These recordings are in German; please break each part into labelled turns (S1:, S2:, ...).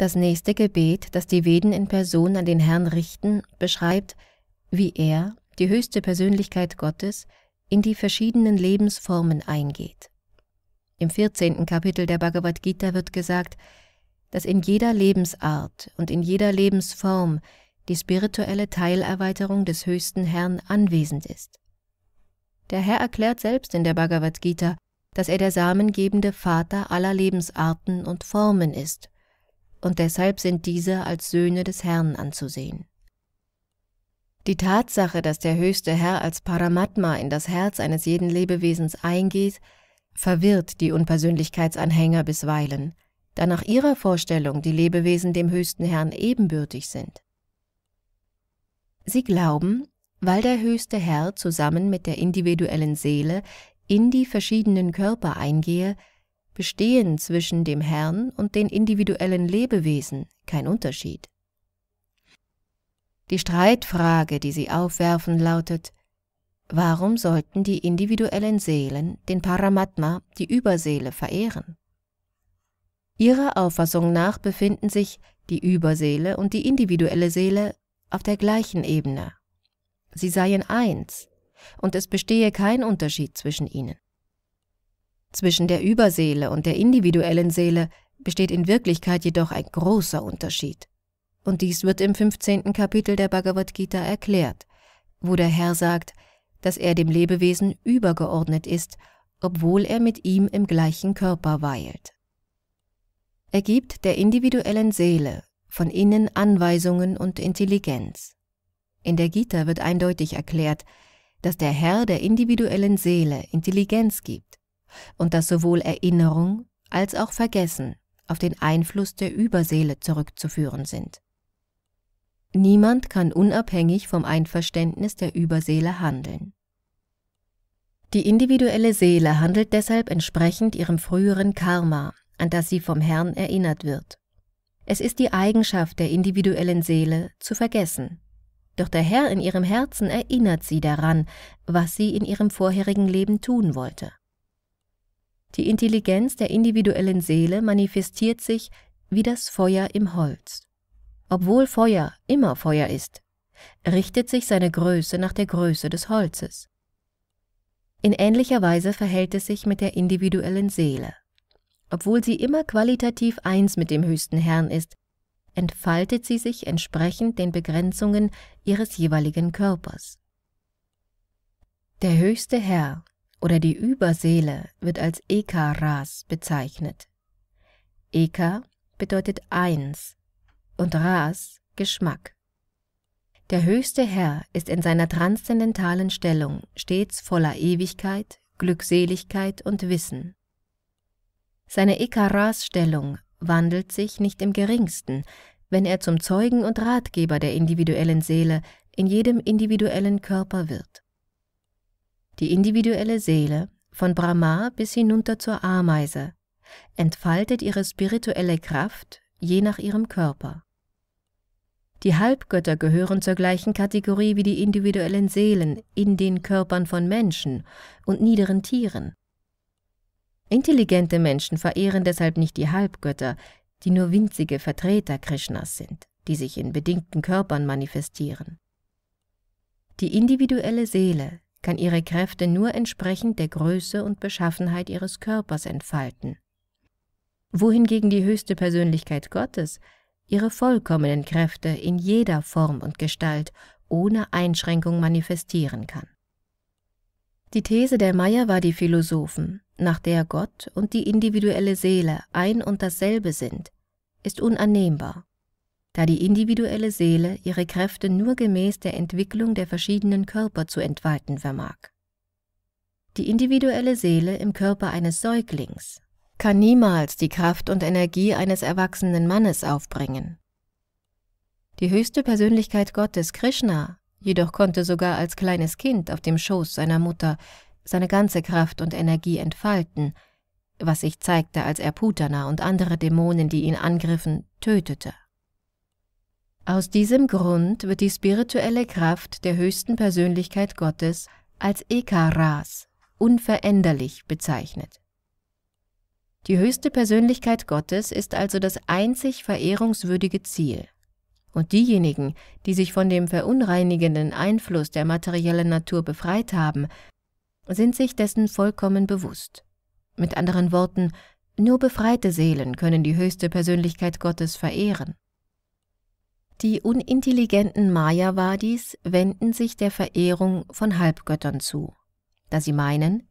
S1: Das nächste Gebet, das die Veden in Person an den Herrn richten, beschreibt, wie er, die höchste Persönlichkeit Gottes, in die verschiedenen Lebensformen eingeht. Im 14. Kapitel der Bhagavad Gita wird gesagt, dass in jeder Lebensart und in jeder Lebensform die spirituelle Teilerweiterung des höchsten Herrn anwesend ist. Der Herr erklärt selbst in der Bhagavad Gita, dass er der samengebende Vater aller Lebensarten und Formen ist und deshalb sind diese als Söhne des Herrn anzusehen. Die Tatsache, dass der höchste Herr als Paramatma in das Herz eines jeden Lebewesens eingeht, verwirrt die Unpersönlichkeitsanhänger bisweilen, da nach ihrer Vorstellung die Lebewesen dem höchsten Herrn ebenbürtig sind. Sie glauben, weil der höchste Herr zusammen mit der individuellen Seele in die verschiedenen Körper eingehe, bestehen zwischen dem Herrn und den individuellen Lebewesen kein Unterschied. Die Streitfrage, die sie aufwerfen, lautet, warum sollten die individuellen Seelen den Paramatma, die Überseele, verehren? Ihrer Auffassung nach befinden sich die Überseele und die individuelle Seele auf der gleichen Ebene. Sie seien eins, und es bestehe kein Unterschied zwischen ihnen. Zwischen der Überseele und der individuellen Seele besteht in Wirklichkeit jedoch ein großer Unterschied. Und dies wird im 15. Kapitel der Bhagavad Gita erklärt, wo der Herr sagt, dass er dem Lebewesen übergeordnet ist, obwohl er mit ihm im gleichen Körper weilt. Er gibt der individuellen Seele von innen Anweisungen und Intelligenz. In der Gita wird eindeutig erklärt, dass der Herr der individuellen Seele Intelligenz gibt und dass sowohl Erinnerung als auch Vergessen auf den Einfluss der Überseele zurückzuführen sind. Niemand kann unabhängig vom Einverständnis der Überseele handeln. Die individuelle Seele handelt deshalb entsprechend ihrem früheren Karma, an das sie vom Herrn erinnert wird. Es ist die Eigenschaft der individuellen Seele zu vergessen. Doch der Herr in ihrem Herzen erinnert sie daran, was sie in ihrem vorherigen Leben tun wollte. Die Intelligenz der individuellen Seele manifestiert sich wie das Feuer im Holz. Obwohl Feuer immer Feuer ist, richtet sich seine Größe nach der Größe des Holzes. In ähnlicher Weise verhält es sich mit der individuellen Seele. Obwohl sie immer qualitativ eins mit dem höchsten Herrn ist, entfaltet sie sich entsprechend den Begrenzungen ihres jeweiligen Körpers. Der höchste Herr oder die Überseele wird als Eka-Ras bezeichnet. Eka bedeutet eins und Ras Geschmack. Der höchste Herr ist in seiner transzendentalen Stellung stets voller Ewigkeit, Glückseligkeit und Wissen. Seine eka ras stellung wandelt sich nicht im geringsten, wenn er zum Zeugen und Ratgeber der individuellen Seele in jedem individuellen Körper wird die individuelle Seele, von Brahma bis hinunter zur Ameise, entfaltet ihre spirituelle Kraft je nach ihrem Körper. Die Halbgötter gehören zur gleichen Kategorie wie die individuellen Seelen in den Körpern von Menschen und niederen Tieren. Intelligente Menschen verehren deshalb nicht die Halbgötter, die nur winzige Vertreter Krishnas sind, die sich in bedingten Körpern manifestieren. Die individuelle Seele, kann ihre Kräfte nur entsprechend der Größe und Beschaffenheit ihres Körpers entfalten. Wohingegen die höchste Persönlichkeit Gottes ihre vollkommenen Kräfte in jeder Form und Gestalt ohne Einschränkung manifestieren kann. Die These der Meier war die Philosophen, nach der Gott und die individuelle Seele ein und dasselbe sind, ist unannehmbar da die individuelle Seele ihre Kräfte nur gemäß der Entwicklung der verschiedenen Körper zu entfalten vermag. Die individuelle Seele im Körper eines Säuglings kann niemals die Kraft und Energie eines erwachsenen Mannes aufbringen. Die höchste Persönlichkeit Gottes, Krishna, jedoch konnte sogar als kleines Kind auf dem Schoß seiner Mutter seine ganze Kraft und Energie entfalten, was sich zeigte, als er Putana und andere Dämonen, die ihn angriffen, tötete. Aus diesem Grund wird die spirituelle Kraft der höchsten Persönlichkeit Gottes als Ekaras, unveränderlich, bezeichnet. Die höchste Persönlichkeit Gottes ist also das einzig verehrungswürdige Ziel. Und diejenigen, die sich von dem verunreinigenden Einfluss der materiellen Natur befreit haben, sind sich dessen vollkommen bewusst. Mit anderen Worten, nur befreite Seelen können die höchste Persönlichkeit Gottes verehren. Die unintelligenten Mayavadis wenden sich der Verehrung von Halbgöttern zu, da sie meinen,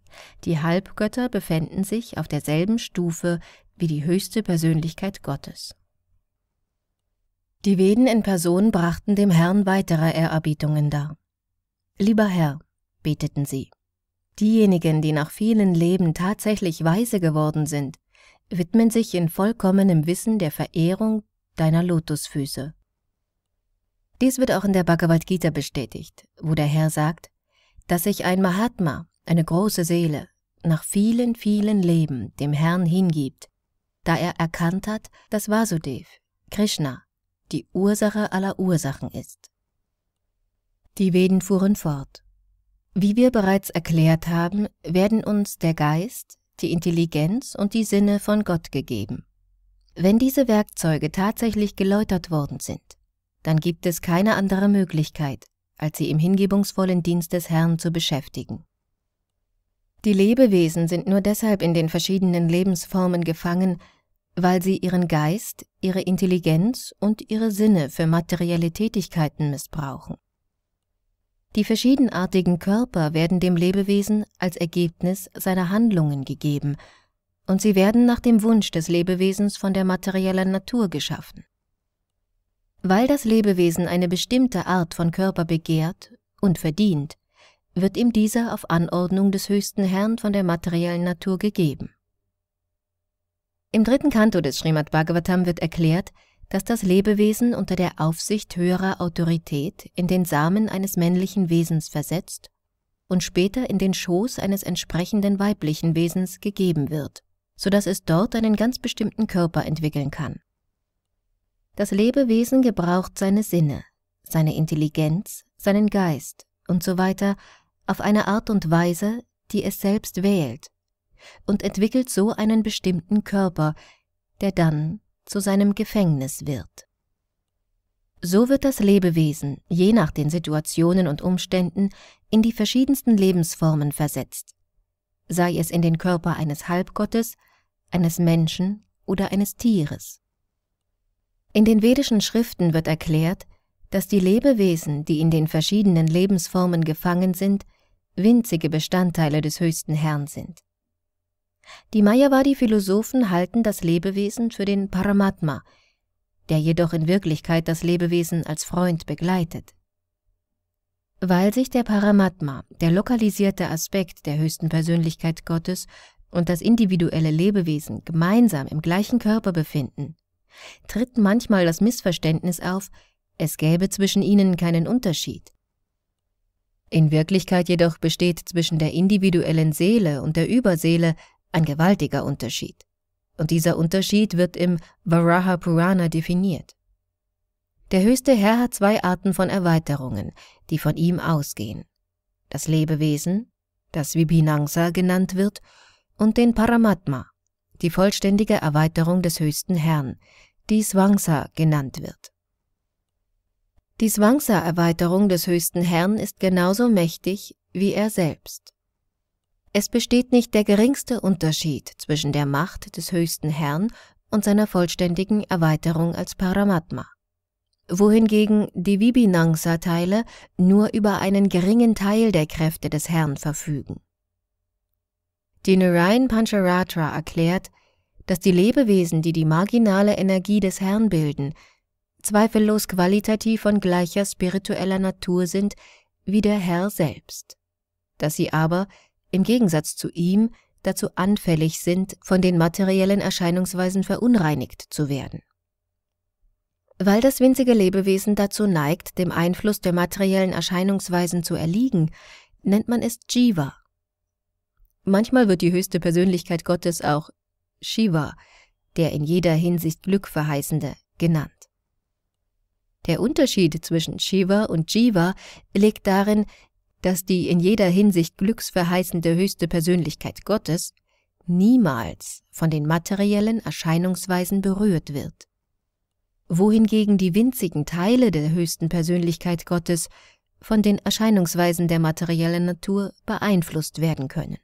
S1: die Halbgötter befänden sich auf derselben Stufe wie die höchste Persönlichkeit Gottes. Die Veden in Person brachten dem Herrn weitere Ehrerbietungen dar. Lieber Herr, beteten sie, diejenigen, die nach vielen Leben tatsächlich weise geworden sind, widmen sich in vollkommenem Wissen der Verehrung deiner Lotusfüße dies wird auch in der Bhagavad Gita bestätigt, wo der Herr sagt, dass sich ein Mahatma, eine große Seele, nach vielen, vielen Leben dem Herrn hingibt, da er erkannt hat, dass Vasudev, Krishna, die Ursache aller Ursachen ist. Die Veden fuhren fort. Wie wir bereits erklärt haben, werden uns der Geist, die Intelligenz und die Sinne von Gott gegeben. Wenn diese Werkzeuge tatsächlich geläutert worden sind, dann gibt es keine andere Möglichkeit, als sie im hingebungsvollen Dienst des Herrn zu beschäftigen. Die Lebewesen sind nur deshalb in den verschiedenen Lebensformen gefangen, weil sie ihren Geist, ihre Intelligenz und ihre Sinne für materielle Tätigkeiten missbrauchen. Die verschiedenartigen Körper werden dem Lebewesen als Ergebnis seiner Handlungen gegeben, und sie werden nach dem Wunsch des Lebewesens von der materiellen Natur geschaffen. Weil das Lebewesen eine bestimmte Art von Körper begehrt und verdient, wird ihm dieser auf Anordnung des höchsten Herrn von der materiellen Natur gegeben. Im dritten Kanto des Srimad Bhagavatam wird erklärt, dass das Lebewesen unter der Aufsicht höherer Autorität in den Samen eines männlichen Wesens versetzt und später in den Schoß eines entsprechenden weiblichen Wesens gegeben wird, so dass es dort einen ganz bestimmten Körper entwickeln kann. Das Lebewesen gebraucht seine Sinne, seine Intelligenz, seinen Geist und so weiter auf eine Art und Weise, die es selbst wählt und entwickelt so einen bestimmten Körper, der dann zu seinem Gefängnis wird. So wird das Lebewesen, je nach den Situationen und Umständen, in die verschiedensten Lebensformen versetzt, sei es in den Körper eines Halbgottes, eines Menschen oder eines Tieres. In den vedischen Schriften wird erklärt, dass die Lebewesen, die in den verschiedenen Lebensformen gefangen sind, winzige Bestandteile des höchsten Herrn sind. Die Mayavadi-Philosophen halten das Lebewesen für den Paramatma, der jedoch in Wirklichkeit das Lebewesen als Freund begleitet. Weil sich der Paramatma, der lokalisierte Aspekt der höchsten Persönlichkeit Gottes und das individuelle Lebewesen gemeinsam im gleichen Körper befinden, tritt manchmal das Missverständnis auf, es gäbe zwischen ihnen keinen Unterschied. In Wirklichkeit jedoch besteht zwischen der individuellen Seele und der Überseele ein gewaltiger Unterschied. Und dieser Unterschied wird im Varaha Purana definiert. Der höchste Herr hat zwei Arten von Erweiterungen, die von ihm ausgehen. Das Lebewesen, das Vibhinangsa genannt wird, und den Paramatma, die vollständige Erweiterung des höchsten Herrn, die Swangsa genannt wird. Die Swangsa-Erweiterung des höchsten Herrn ist genauso mächtig wie er selbst. Es besteht nicht der geringste Unterschied zwischen der Macht des höchsten Herrn und seiner vollständigen Erweiterung als Paramatma, wohingegen die Vibhinangsa-Teile nur über einen geringen Teil der Kräfte des Herrn verfügen. Die Narayan Pancharatra erklärt, dass die Lebewesen, die die marginale Energie des Herrn bilden, zweifellos qualitativ von gleicher spiritueller Natur sind wie der Herr selbst, dass sie aber, im Gegensatz zu ihm, dazu anfällig sind, von den materiellen Erscheinungsweisen verunreinigt zu werden. Weil das winzige Lebewesen dazu neigt, dem Einfluss der materiellen Erscheinungsweisen zu erliegen, nennt man es Jiva. Manchmal wird die höchste Persönlichkeit Gottes auch Shiva, der in jeder Hinsicht Glückverheißende, genannt. Der Unterschied zwischen Shiva und Jiva liegt darin, dass die in jeder Hinsicht glücksverheißende höchste Persönlichkeit Gottes niemals von den materiellen Erscheinungsweisen berührt wird. Wohingegen die winzigen Teile der höchsten Persönlichkeit Gottes von den Erscheinungsweisen der materiellen Natur beeinflusst werden können.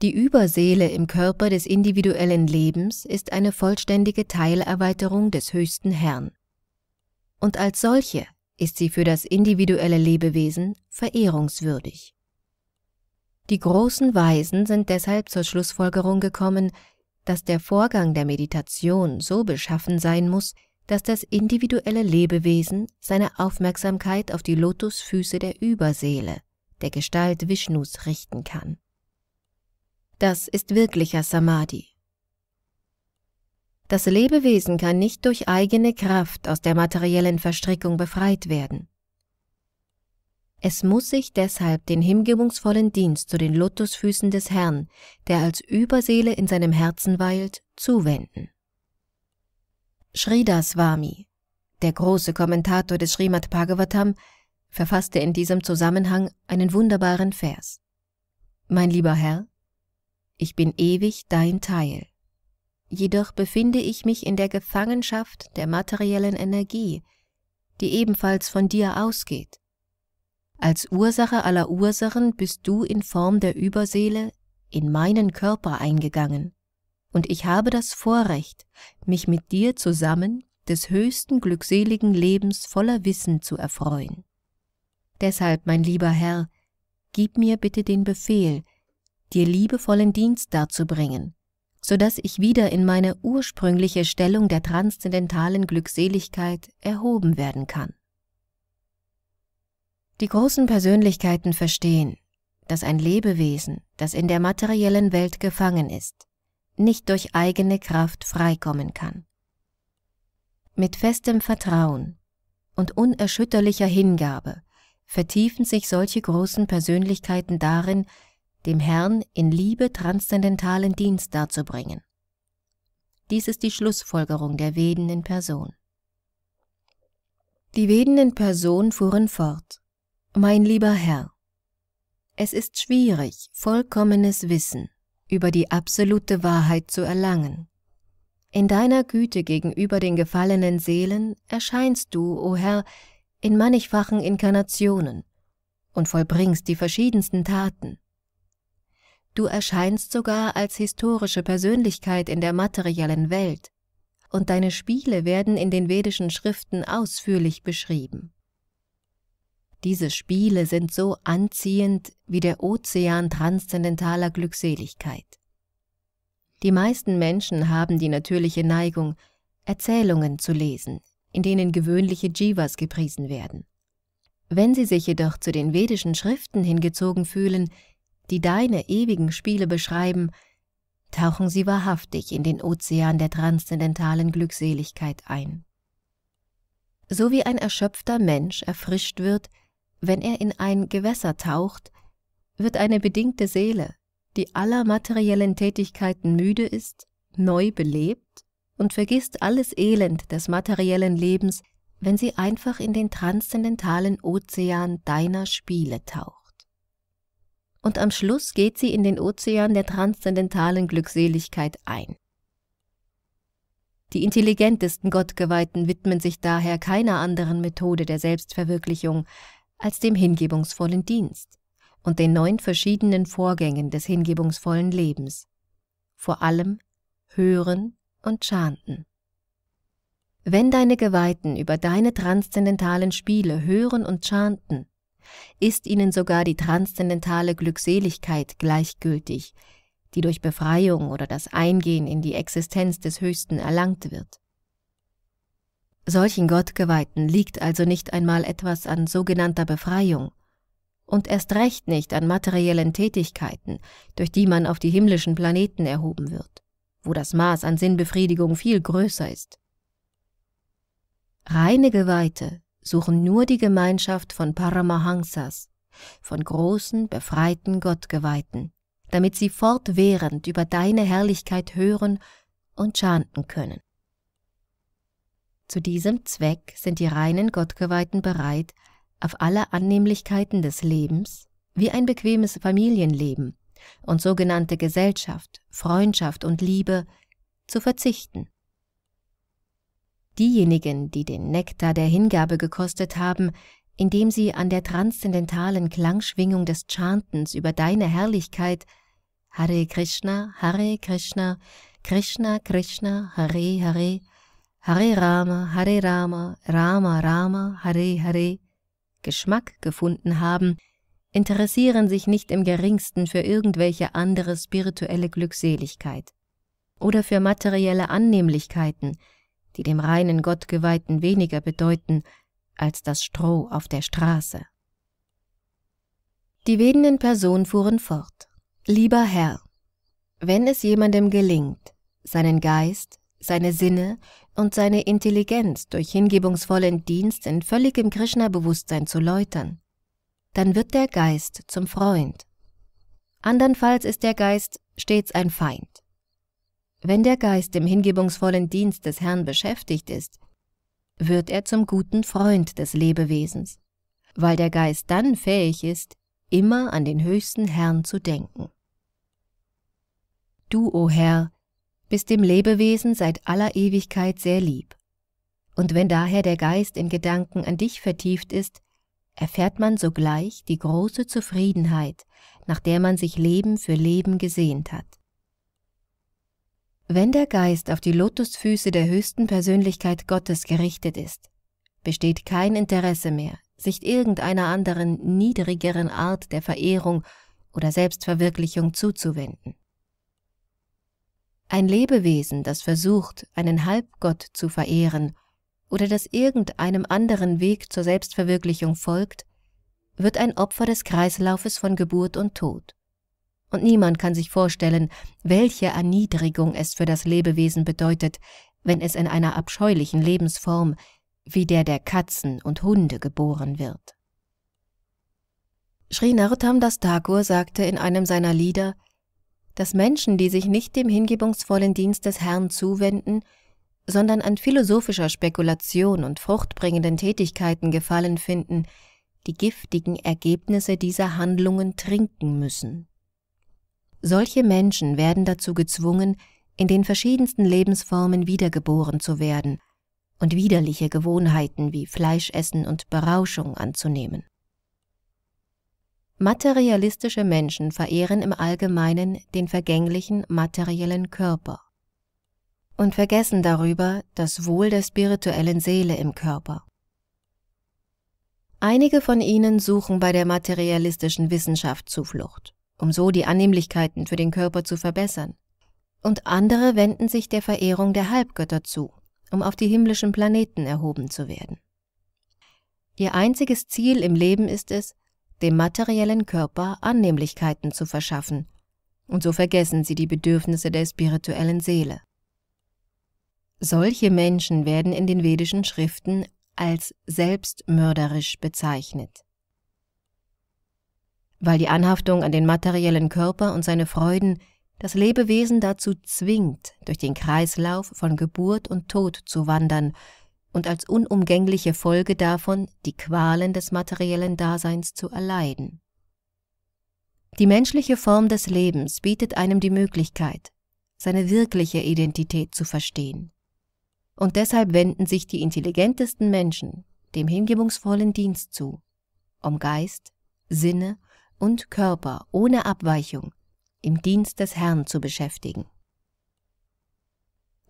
S1: Die Überseele im Körper des individuellen Lebens ist eine vollständige Teilerweiterung des höchsten Herrn. Und als solche ist sie für das individuelle Lebewesen verehrungswürdig. Die großen Weisen sind deshalb zur Schlussfolgerung gekommen, dass der Vorgang der Meditation so beschaffen sein muss, dass das individuelle Lebewesen seine Aufmerksamkeit auf die Lotusfüße der Überseele, der Gestalt Vishnus, richten kann. Das ist wirklicher Samadhi. Das Lebewesen kann nicht durch eigene Kraft aus der materiellen Verstrickung befreit werden. Es muss sich deshalb den hingebungsvollen Dienst zu den Lotusfüßen des Herrn, der als Überseele in seinem Herzen weilt, zuwenden. Sridaswami, der große Kommentator des Srimad Bhagavatam, verfasste in diesem Zusammenhang einen wunderbaren Vers. Mein lieber Herr, ich bin ewig dein Teil. Jedoch befinde ich mich in der Gefangenschaft der materiellen Energie, die ebenfalls von dir ausgeht. Als Ursache aller Ursachen bist du in Form der Überseele in meinen Körper eingegangen, und ich habe das Vorrecht, mich mit dir zusammen des höchsten glückseligen Lebens voller Wissen zu erfreuen. Deshalb, mein lieber Herr, gib mir bitte den Befehl, dir liebevollen Dienst darzubringen, so dass ich wieder in meine ursprüngliche Stellung der transzendentalen Glückseligkeit erhoben werden kann. Die großen Persönlichkeiten verstehen, dass ein Lebewesen, das in der materiellen Welt gefangen ist, nicht durch eigene Kraft freikommen kann. Mit festem Vertrauen und unerschütterlicher Hingabe vertiefen sich solche großen Persönlichkeiten darin, dem Herrn in Liebe transzendentalen Dienst darzubringen. Dies ist die Schlussfolgerung der Veden in Person. Die Veden in Person fuhren fort. Mein lieber Herr, es ist schwierig, vollkommenes Wissen über die absolute Wahrheit zu erlangen. In deiner Güte gegenüber den gefallenen Seelen erscheinst du, o oh Herr, in mannigfachen Inkarnationen und vollbringst die verschiedensten Taten. Du erscheinst sogar als historische Persönlichkeit in der materiellen Welt, und deine Spiele werden in den vedischen Schriften ausführlich beschrieben. Diese Spiele sind so anziehend wie der Ozean transzendentaler Glückseligkeit. Die meisten Menschen haben die natürliche Neigung, Erzählungen zu lesen, in denen gewöhnliche Jivas gepriesen werden. Wenn sie sich jedoch zu den vedischen Schriften hingezogen fühlen, die deine ewigen Spiele beschreiben, tauchen sie wahrhaftig in den Ozean der transzendentalen Glückseligkeit ein. So wie ein erschöpfter Mensch erfrischt wird, wenn er in ein Gewässer taucht, wird eine bedingte Seele, die aller materiellen Tätigkeiten müde ist, neu belebt und vergisst alles Elend des materiellen Lebens, wenn sie einfach in den transzendentalen Ozean deiner Spiele taucht und am Schluss geht sie in den Ozean der transzendentalen Glückseligkeit ein. Die intelligentesten Gottgeweihten widmen sich daher keiner anderen Methode der Selbstverwirklichung als dem hingebungsvollen Dienst und den neun verschiedenen Vorgängen des hingebungsvollen Lebens, vor allem Hören und Chanten. Wenn deine Geweihten über deine transzendentalen Spiele hören und chanten, ist ihnen sogar die transzendentale Glückseligkeit gleichgültig, die durch Befreiung oder das Eingehen in die Existenz des Höchsten erlangt wird. Solchen Gottgeweihten liegt also nicht einmal etwas an sogenannter Befreiung und erst recht nicht an materiellen Tätigkeiten, durch die man auf die himmlischen Planeten erhoben wird, wo das Maß an Sinnbefriedigung viel größer ist. Reine Geweihte suchen nur die Gemeinschaft von Paramahansas, von großen, befreiten Gottgeweihten, damit sie fortwährend über deine Herrlichkeit hören und chanten können. Zu diesem Zweck sind die reinen Gottgeweihten bereit, auf alle Annehmlichkeiten des Lebens, wie ein bequemes Familienleben und sogenannte Gesellschaft, Freundschaft und Liebe, zu verzichten Diejenigen, die den Nektar der Hingabe gekostet haben, indem sie an der transzendentalen Klangschwingung des Chantens über deine Herrlichkeit Hare Krishna, Hare Krishna, Krishna Krishna, Hare Hare, Hare Rama, Hare Rama, Rama Rama, Hare Hare Geschmack gefunden haben, interessieren sich nicht im geringsten für irgendwelche andere spirituelle Glückseligkeit oder für materielle Annehmlichkeiten, die dem reinen Gottgeweihten weniger bedeuten als das Stroh auf der Straße. Die wehenden Personen fuhren fort. Lieber Herr, wenn es jemandem gelingt, seinen Geist, seine Sinne und seine Intelligenz durch hingebungsvollen Dienst in völligem Krishna-Bewusstsein zu läutern, dann wird der Geist zum Freund. Andernfalls ist der Geist stets ein Feind. Wenn der Geist im hingebungsvollen Dienst des Herrn beschäftigt ist, wird er zum guten Freund des Lebewesens, weil der Geist dann fähig ist, immer an den höchsten Herrn zu denken. Du, o oh Herr, bist dem Lebewesen seit aller Ewigkeit sehr lieb. Und wenn daher der Geist in Gedanken an dich vertieft ist, erfährt man sogleich die große Zufriedenheit, nach der man sich Leben für Leben gesehnt hat. Wenn der Geist auf die Lotusfüße der höchsten Persönlichkeit Gottes gerichtet ist, besteht kein Interesse mehr, sich irgendeiner anderen niedrigeren Art der Verehrung oder Selbstverwirklichung zuzuwenden. Ein Lebewesen, das versucht, einen Halbgott zu verehren oder das irgendeinem anderen Weg zur Selbstverwirklichung folgt, wird ein Opfer des Kreislaufes von Geburt und Tod. Und niemand kann sich vorstellen, welche Erniedrigung es für das Lebewesen bedeutet, wenn es in einer abscheulichen Lebensform wie der der Katzen und Hunde geboren wird. Sri Das Thakur sagte in einem seiner Lieder, dass Menschen, die sich nicht dem hingebungsvollen Dienst des Herrn zuwenden, sondern an philosophischer Spekulation und fruchtbringenden Tätigkeiten gefallen finden, die giftigen Ergebnisse dieser Handlungen trinken müssen. Solche Menschen werden dazu gezwungen, in den verschiedensten Lebensformen wiedergeboren zu werden und widerliche Gewohnheiten wie Fleischessen und Berauschung anzunehmen. Materialistische Menschen verehren im Allgemeinen den vergänglichen materiellen Körper und vergessen darüber das Wohl der spirituellen Seele im Körper. Einige von ihnen suchen bei der materialistischen Wissenschaft Zuflucht um so die Annehmlichkeiten für den Körper zu verbessern. Und andere wenden sich der Verehrung der Halbgötter zu, um auf die himmlischen Planeten erhoben zu werden. Ihr einziges Ziel im Leben ist es, dem materiellen Körper Annehmlichkeiten zu verschaffen, und so vergessen sie die Bedürfnisse der spirituellen Seele. Solche Menschen werden in den vedischen Schriften als selbstmörderisch bezeichnet weil die Anhaftung an den materiellen Körper und seine Freuden das Lebewesen dazu zwingt, durch den Kreislauf von Geburt und Tod zu wandern und als unumgängliche Folge davon die Qualen des materiellen Daseins zu erleiden. Die menschliche Form des Lebens bietet einem die Möglichkeit, seine wirkliche Identität zu verstehen. Und deshalb wenden sich die intelligentesten Menschen dem hingebungsvollen Dienst zu, um Geist, Sinne und Körper ohne Abweichung im Dienst des Herrn zu beschäftigen.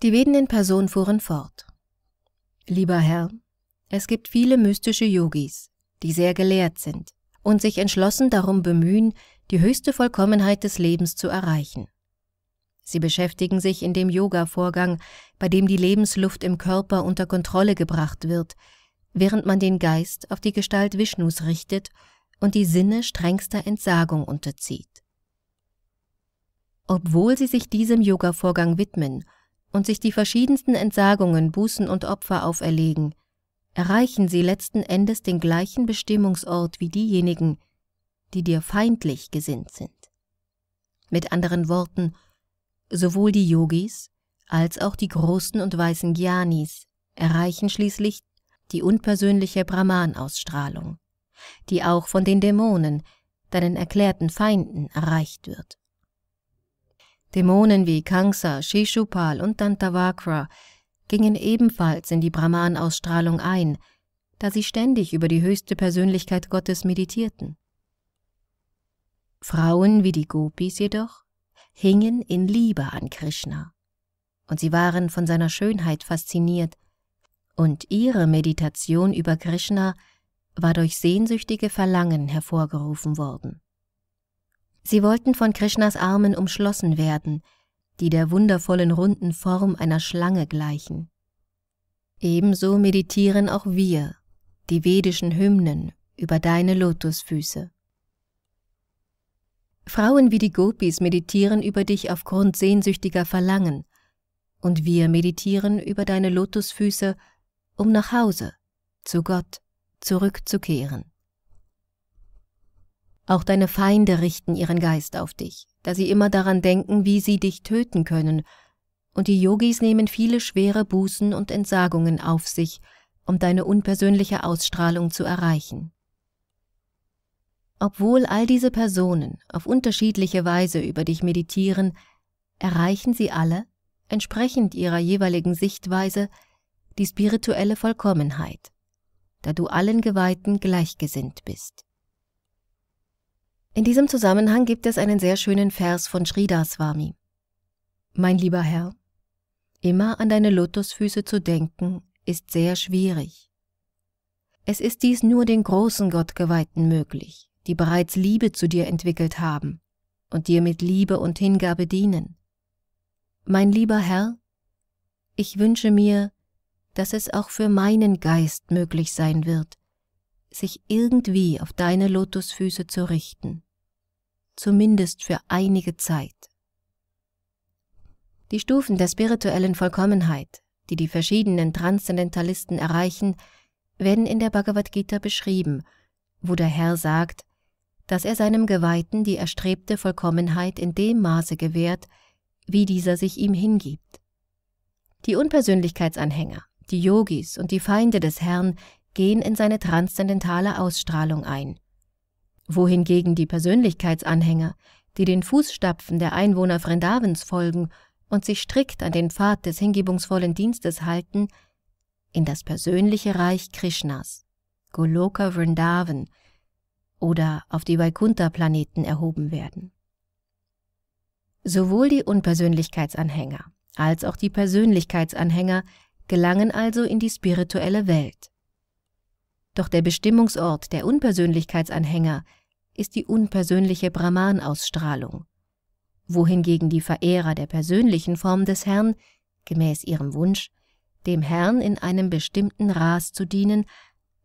S1: Die betenden Personen fuhren fort. Lieber Herr, es gibt viele mystische Yogis, die sehr gelehrt sind und sich entschlossen darum bemühen, die höchste Vollkommenheit des Lebens zu erreichen. Sie beschäftigen sich in dem Yoga-Vorgang, bei dem die Lebensluft im Körper unter Kontrolle gebracht wird, während man den Geist auf die Gestalt Vishnus richtet und die Sinne strengster Entsagung unterzieht. Obwohl sie sich diesem Yoga-Vorgang widmen und sich die verschiedensten Entsagungen, Bußen und Opfer auferlegen, erreichen sie letzten Endes den gleichen Bestimmungsort wie diejenigen, die dir feindlich gesinnt sind. Mit anderen Worten, sowohl die Yogis als auch die großen und weißen Gyanis erreichen schließlich die unpersönliche Brahman-Ausstrahlung die auch von den Dämonen, deinen erklärten Feinden, erreicht wird. Dämonen wie Kangsa, Shishupal und Dantavakra gingen ebenfalls in die Brahman-Ausstrahlung ein, da sie ständig über die höchste Persönlichkeit Gottes meditierten. Frauen wie die Gopis jedoch hingen in Liebe an Krishna, und sie waren von seiner Schönheit fasziniert, und ihre Meditation über Krishna war durch sehnsüchtige Verlangen hervorgerufen worden. Sie wollten von Krishnas Armen umschlossen werden, die der wundervollen runden Form einer Schlange gleichen. Ebenso meditieren auch wir, die vedischen Hymnen, über deine Lotusfüße. Frauen wie die Gopis meditieren über dich aufgrund sehnsüchtiger Verlangen, und wir meditieren über deine Lotusfüße, um nach Hause, zu Gott, zurückzukehren. Auch deine Feinde richten ihren Geist auf dich, da sie immer daran denken, wie sie dich töten können, und die Yogis nehmen viele schwere Bußen und Entsagungen auf sich, um deine unpersönliche Ausstrahlung zu erreichen. Obwohl all diese Personen auf unterschiedliche Weise über dich meditieren, erreichen sie alle, entsprechend ihrer jeweiligen Sichtweise, die spirituelle Vollkommenheit da du allen Geweihten gleichgesinnt bist. In diesem Zusammenhang gibt es einen sehr schönen Vers von Sridaswami. Mein lieber Herr, immer an deine Lotusfüße zu denken, ist sehr schwierig. Es ist dies nur den großen Gottgeweihten möglich, die bereits Liebe zu dir entwickelt haben und dir mit Liebe und Hingabe dienen. Mein lieber Herr, ich wünsche mir, dass es auch für meinen Geist möglich sein wird, sich irgendwie auf deine Lotusfüße zu richten, zumindest für einige Zeit. Die Stufen der spirituellen Vollkommenheit, die die verschiedenen Transzendentalisten erreichen, werden in der Bhagavad Gita beschrieben, wo der Herr sagt, dass er seinem Geweihten die erstrebte Vollkommenheit in dem Maße gewährt, wie dieser sich ihm hingibt. Die Unpersönlichkeitsanhänger, die Yogis und die Feinde des Herrn gehen in seine transzendentale Ausstrahlung ein. Wohingegen die Persönlichkeitsanhänger, die den Fußstapfen der Einwohner Vrindavens folgen und sich strikt an den Pfad des hingebungsvollen Dienstes halten, in das persönliche Reich Krishnas, Goloka Vrindavan, oder auf die Vaikuntha-Planeten erhoben werden. Sowohl die Unpersönlichkeitsanhänger als auch die Persönlichkeitsanhänger gelangen also in die spirituelle Welt. Doch der Bestimmungsort der Unpersönlichkeitsanhänger ist die unpersönliche Brahman-Ausstrahlung, wohingegen die Verehrer der persönlichen Form des Herrn, gemäß ihrem Wunsch, dem Herrn in einem bestimmten Ras zu dienen,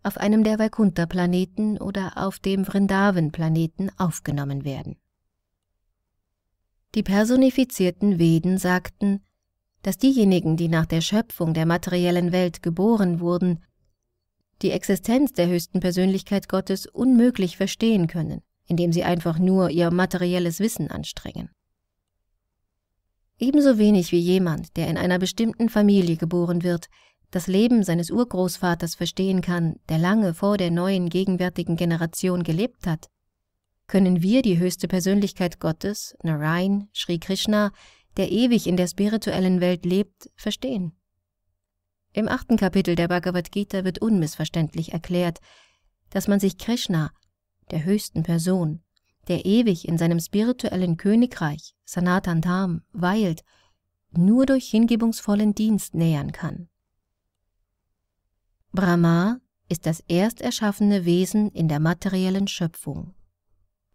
S1: auf einem der Vaikuntha-Planeten oder auf dem Vrindavan-Planeten aufgenommen werden. Die personifizierten Veden sagten, dass diejenigen, die nach der Schöpfung der materiellen Welt geboren wurden, die Existenz der höchsten Persönlichkeit Gottes unmöglich verstehen können, indem sie einfach nur ihr materielles Wissen anstrengen. Ebenso wenig wie jemand, der in einer bestimmten Familie geboren wird, das Leben seines Urgroßvaters verstehen kann, der lange vor der neuen gegenwärtigen Generation gelebt hat, können wir die höchste Persönlichkeit Gottes, Narayan, Sri Krishna, der ewig in der spirituellen Welt lebt, verstehen. Im achten Kapitel der Bhagavad Gita wird unmissverständlich erklärt, dass man sich Krishna, der höchsten Person, der ewig in seinem spirituellen Königreich, Sanatan Dham, weilt, nur durch hingebungsvollen Dienst nähern kann. Brahma ist das erst erschaffene Wesen in der materiellen Schöpfung.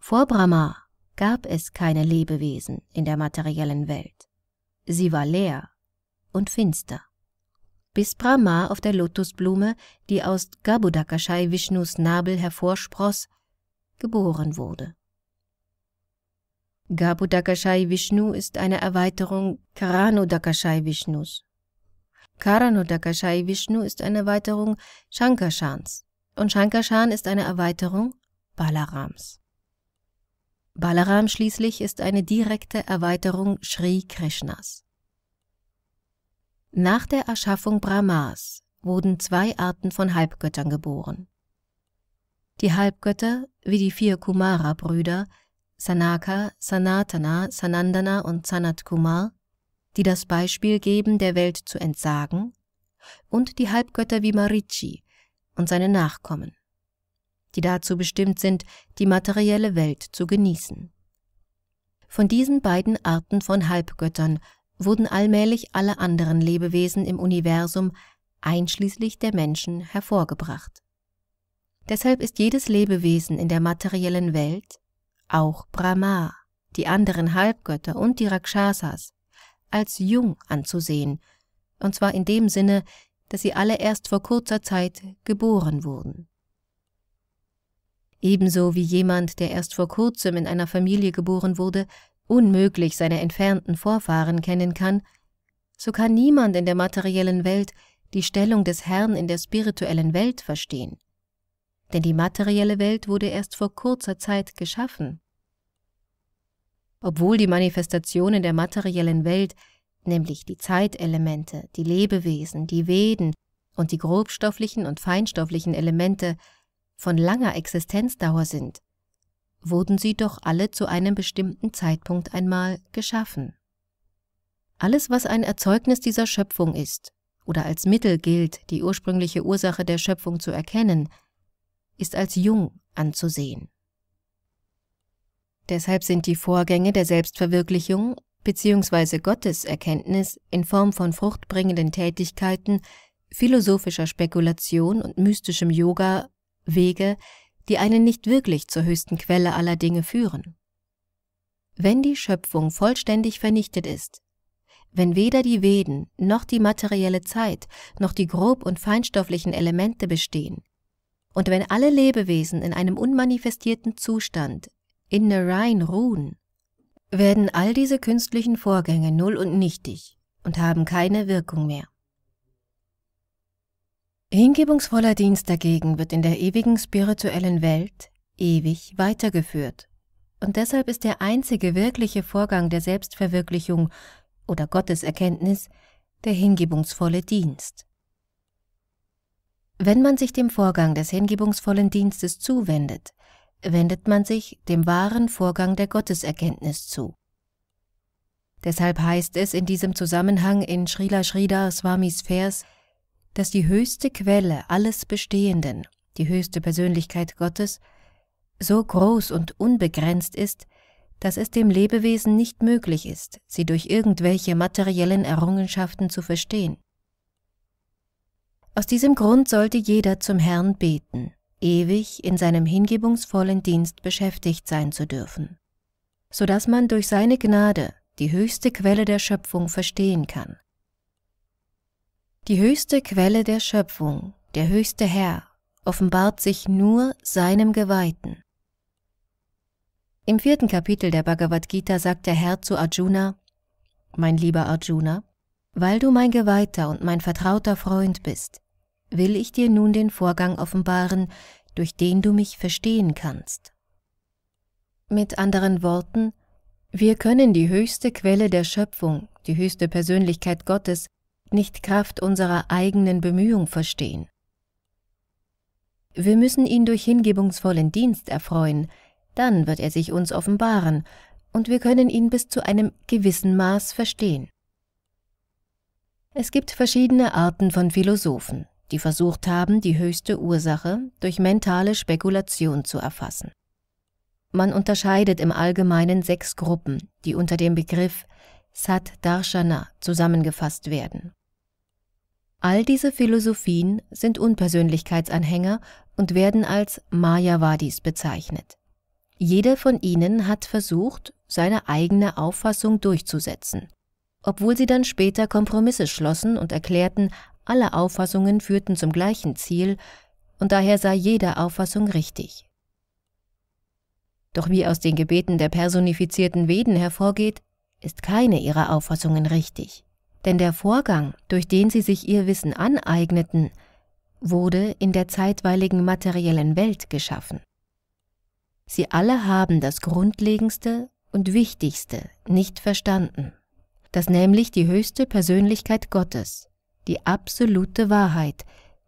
S1: Vor Brahma gab es keine Lebewesen in der materiellen Welt. Sie war leer und finster. Bis Brahma auf der Lotusblume, die aus Gabudakashai Vishnus Nabel hervorspross, geboren wurde. Gabudakashai Vishnu ist eine Erweiterung Karanodakashai Vishnus. Karanodakashai Vishnu ist eine Erweiterung Shankarshans und Shankarshan ist eine Erweiterung Balarams. Balaram schließlich ist eine direkte Erweiterung Sri Krishnas. Nach der Erschaffung Brahmas wurden zwei Arten von Halbgöttern geboren. Die Halbgötter, wie die vier Kumara-Brüder, Sanaka, Sanatana, Sanandana und Sanat Kumar, die das Beispiel geben, der Welt zu entsagen, und die Halbgötter wie Marichi und seine Nachkommen die dazu bestimmt sind, die materielle Welt zu genießen. Von diesen beiden Arten von Halbgöttern wurden allmählich alle anderen Lebewesen im Universum, einschließlich der Menschen, hervorgebracht. Deshalb ist jedes Lebewesen in der materiellen Welt, auch Brahma, die anderen Halbgötter und die Rakshasas, als jung anzusehen, und zwar in dem Sinne, dass sie alle erst vor kurzer Zeit geboren wurden ebenso wie jemand, der erst vor kurzem in einer Familie geboren wurde, unmöglich seine entfernten Vorfahren kennen kann, so kann niemand in der materiellen Welt die Stellung des Herrn in der spirituellen Welt verstehen. Denn die materielle Welt wurde erst vor kurzer Zeit geschaffen. Obwohl die Manifestationen der materiellen Welt, nämlich die Zeitelemente, die Lebewesen, die Veden und die grobstofflichen und feinstofflichen Elemente von langer Existenzdauer sind, wurden sie doch alle zu einem bestimmten Zeitpunkt einmal geschaffen. Alles, was ein Erzeugnis dieser Schöpfung ist oder als Mittel gilt, die ursprüngliche Ursache der Schöpfung zu erkennen, ist als jung anzusehen. Deshalb sind die Vorgänge der Selbstverwirklichung bzw. Gotteserkenntnis in Form von fruchtbringenden Tätigkeiten, philosophischer Spekulation und mystischem Yoga Wege, die einen nicht wirklich zur höchsten Quelle aller Dinge führen. Wenn die Schöpfung vollständig vernichtet ist, wenn weder die Veden noch die materielle Zeit noch die grob- und feinstofflichen Elemente bestehen, und wenn alle Lebewesen in einem unmanifestierten Zustand, in Narain ruhen, werden all diese künstlichen Vorgänge null und nichtig und haben keine Wirkung mehr. Hingebungsvoller Dienst dagegen wird in der ewigen spirituellen Welt ewig weitergeführt. Und deshalb ist der einzige wirkliche Vorgang der Selbstverwirklichung oder Gotteserkenntnis der hingebungsvolle Dienst. Wenn man sich dem Vorgang des hingebungsvollen Dienstes zuwendet, wendet man sich dem wahren Vorgang der Gotteserkenntnis zu. Deshalb heißt es in diesem Zusammenhang in Srila Sridhar Swamis Vers dass die höchste Quelle alles Bestehenden, die höchste Persönlichkeit Gottes, so groß und unbegrenzt ist, dass es dem Lebewesen nicht möglich ist, sie durch irgendwelche materiellen Errungenschaften zu verstehen. Aus diesem Grund sollte jeder zum Herrn beten, ewig in seinem hingebungsvollen Dienst beschäftigt sein zu dürfen, so dass man durch seine Gnade die höchste Quelle der Schöpfung verstehen kann die höchste Quelle der Schöpfung, der höchste Herr, offenbart sich nur seinem Geweihten. Im vierten Kapitel der Bhagavad Gita sagt der Herr zu Arjuna, Mein lieber Arjuna, weil du mein Geweihter und mein vertrauter Freund bist, will ich dir nun den Vorgang offenbaren, durch den du mich verstehen kannst. Mit anderen Worten, wir können die höchste Quelle der Schöpfung, die höchste Persönlichkeit Gottes, nicht Kraft unserer eigenen Bemühung verstehen. Wir müssen ihn durch hingebungsvollen Dienst erfreuen, dann wird er sich uns offenbaren, und wir können ihn bis zu einem gewissen Maß verstehen. Es gibt verschiedene Arten von Philosophen, die versucht haben, die höchste Ursache durch mentale Spekulation zu erfassen. Man unterscheidet im Allgemeinen sechs Gruppen, die unter dem Begriff Sat Darshana zusammengefasst werden. All diese Philosophien sind Unpersönlichkeitsanhänger und werden als Mayavadis bezeichnet. Jeder von ihnen hat versucht, seine eigene Auffassung durchzusetzen. Obwohl sie dann später Kompromisse schlossen und erklärten, alle Auffassungen führten zum gleichen Ziel und daher sei jede Auffassung richtig. Doch wie aus den Gebeten der personifizierten Veden hervorgeht, ist keine ihrer Auffassungen richtig denn der Vorgang, durch den sie sich ihr Wissen aneigneten, wurde in der zeitweiligen materiellen Welt geschaffen. Sie alle haben das Grundlegendste und Wichtigste nicht verstanden, dass nämlich die höchste Persönlichkeit Gottes, die absolute Wahrheit,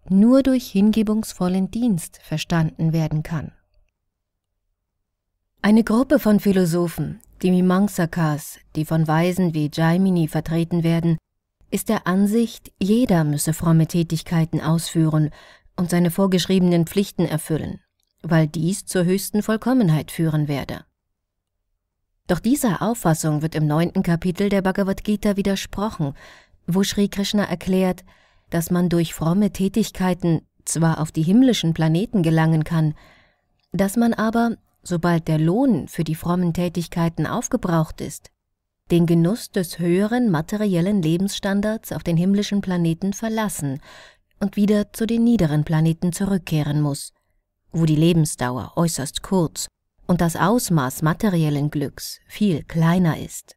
S1: nur durch hingebungsvollen Dienst verstanden werden kann. Eine Gruppe von Philosophen, die Mimamsakas, die von Weisen wie Jaimini vertreten werden, ist der Ansicht, jeder müsse fromme Tätigkeiten ausführen und seine vorgeschriebenen Pflichten erfüllen, weil dies zur höchsten Vollkommenheit führen werde. Doch dieser Auffassung wird im neunten Kapitel der Bhagavad Gita widersprochen, wo Sri Krishna erklärt, dass man durch fromme Tätigkeiten zwar auf die himmlischen Planeten gelangen kann, dass man aber, sobald der Lohn für die frommen Tätigkeiten aufgebraucht ist, den Genuss des höheren materiellen Lebensstandards auf den himmlischen Planeten verlassen und wieder zu den niederen Planeten zurückkehren muss, wo die Lebensdauer äußerst kurz und das Ausmaß materiellen Glücks viel kleiner ist.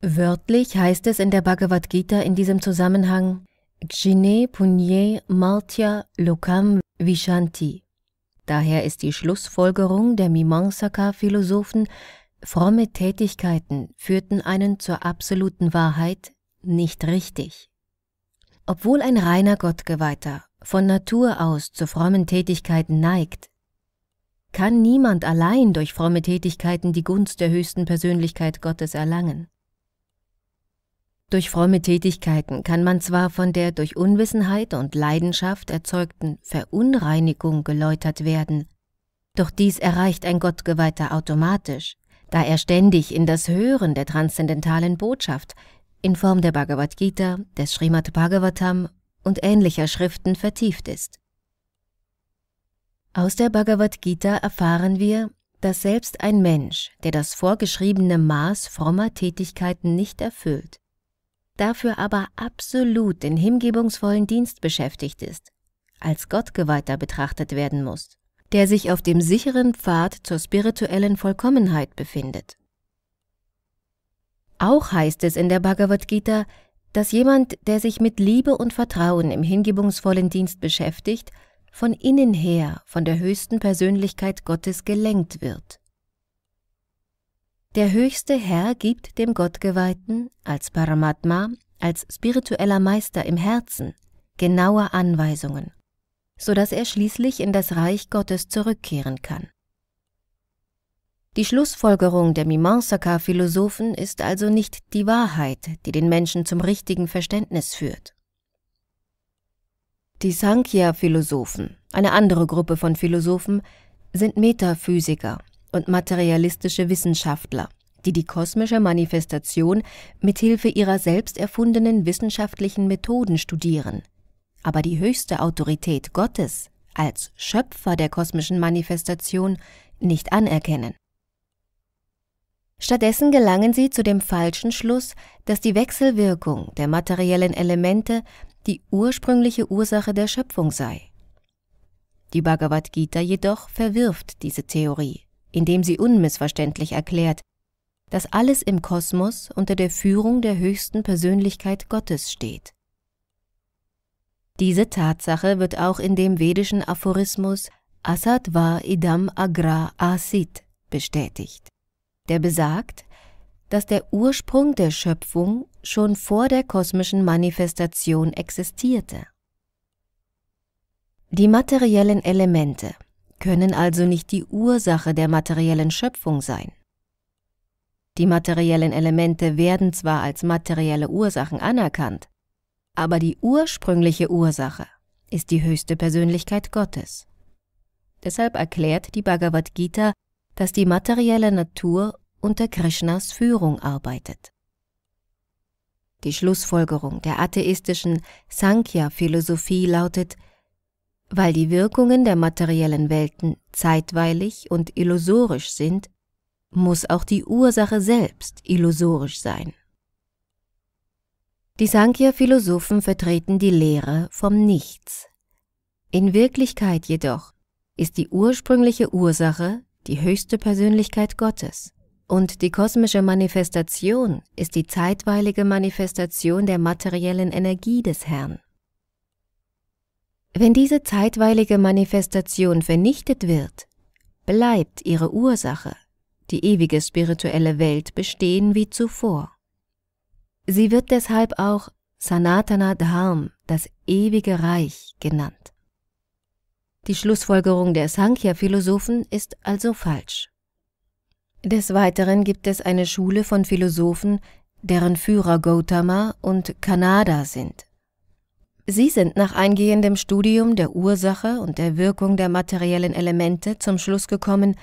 S1: Wörtlich heißt es in der Bhagavad Gita in diesem Zusammenhang Gjine Punye Martya Lokam Vishanti Daher ist die Schlussfolgerung der Mimamsaka-Philosophen, fromme Tätigkeiten führten einen zur absoluten Wahrheit, nicht richtig. Obwohl ein reiner Gottgeweihter von Natur aus zu frommen Tätigkeiten neigt, kann niemand allein durch fromme Tätigkeiten die Gunst der höchsten Persönlichkeit Gottes erlangen. Durch fromme Tätigkeiten kann man zwar von der durch Unwissenheit und Leidenschaft erzeugten Verunreinigung geläutert werden, doch dies erreicht ein Gottgeweihter automatisch, da er ständig in das Hören der transzendentalen Botschaft in Form der Bhagavad Gita, des Srimad Bhagavatam und ähnlicher Schriften vertieft ist. Aus der Bhagavad Gita erfahren wir, dass selbst ein Mensch, der das vorgeschriebene Maß frommer Tätigkeiten nicht erfüllt, dafür aber absolut in hingebungsvollen Dienst beschäftigt ist, als Gottgeweihter betrachtet werden muss, der sich auf dem sicheren Pfad zur spirituellen Vollkommenheit befindet. Auch heißt es in der Bhagavad Gita, dass jemand, der sich mit Liebe und Vertrauen im hingebungsvollen Dienst beschäftigt, von innen her von der höchsten Persönlichkeit Gottes gelenkt wird. Der höchste Herr gibt dem Gottgeweihten als Paramatma, als spiritueller Meister im Herzen, genaue Anweisungen, so dass er schließlich in das Reich Gottes zurückkehren kann. Die Schlussfolgerung der Mimamsaka-Philosophen ist also nicht die Wahrheit, die den Menschen zum richtigen Verständnis führt. Die Sankhya-Philosophen, eine andere Gruppe von Philosophen, sind Metaphysiker und materialistische Wissenschaftler, die die kosmische Manifestation mithilfe ihrer selbst erfundenen wissenschaftlichen Methoden studieren. Aber die höchste Autorität Gottes als Schöpfer der kosmischen Manifestation nicht anerkennen. Stattdessen gelangen sie zu dem falschen Schluss, dass die Wechselwirkung der materiellen Elemente die ursprüngliche Ursache der Schöpfung sei. Die Bhagavad Gita jedoch verwirft diese Theorie indem sie unmissverständlich erklärt, dass alles im Kosmos unter der Führung der höchsten Persönlichkeit Gottes steht. Diese Tatsache wird auch in dem vedischen Aphorismus Asatva idam agra asit bestätigt, der besagt, dass der Ursprung der Schöpfung schon vor der kosmischen Manifestation existierte. Die materiellen Elemente, können also nicht die Ursache der materiellen Schöpfung sein. Die materiellen Elemente werden zwar als materielle Ursachen anerkannt, aber die ursprüngliche Ursache ist die höchste Persönlichkeit Gottes. Deshalb erklärt die Bhagavad Gita, dass die materielle Natur unter Krishnas Führung arbeitet. Die Schlussfolgerung der atheistischen Sankhya-Philosophie lautet, weil die Wirkungen der materiellen Welten zeitweilig und illusorisch sind, muss auch die Ursache selbst illusorisch sein. Die Sankhya-Philosophen vertreten die Lehre vom Nichts. In Wirklichkeit jedoch ist die ursprüngliche Ursache die höchste Persönlichkeit Gottes. Und die kosmische Manifestation ist die zeitweilige Manifestation der materiellen Energie des Herrn. Wenn diese zeitweilige Manifestation vernichtet wird, bleibt ihre Ursache, die ewige spirituelle Welt, bestehen wie zuvor. Sie wird deshalb auch Sanatana Dharm, das ewige Reich, genannt. Die Schlussfolgerung der Sankhya-Philosophen ist also falsch. Des Weiteren gibt es eine Schule von Philosophen, deren Führer Gautama und Kanada sind. Sie sind nach eingehendem Studium der Ursache und der Wirkung der materiellen Elemente zum Schluss gekommen,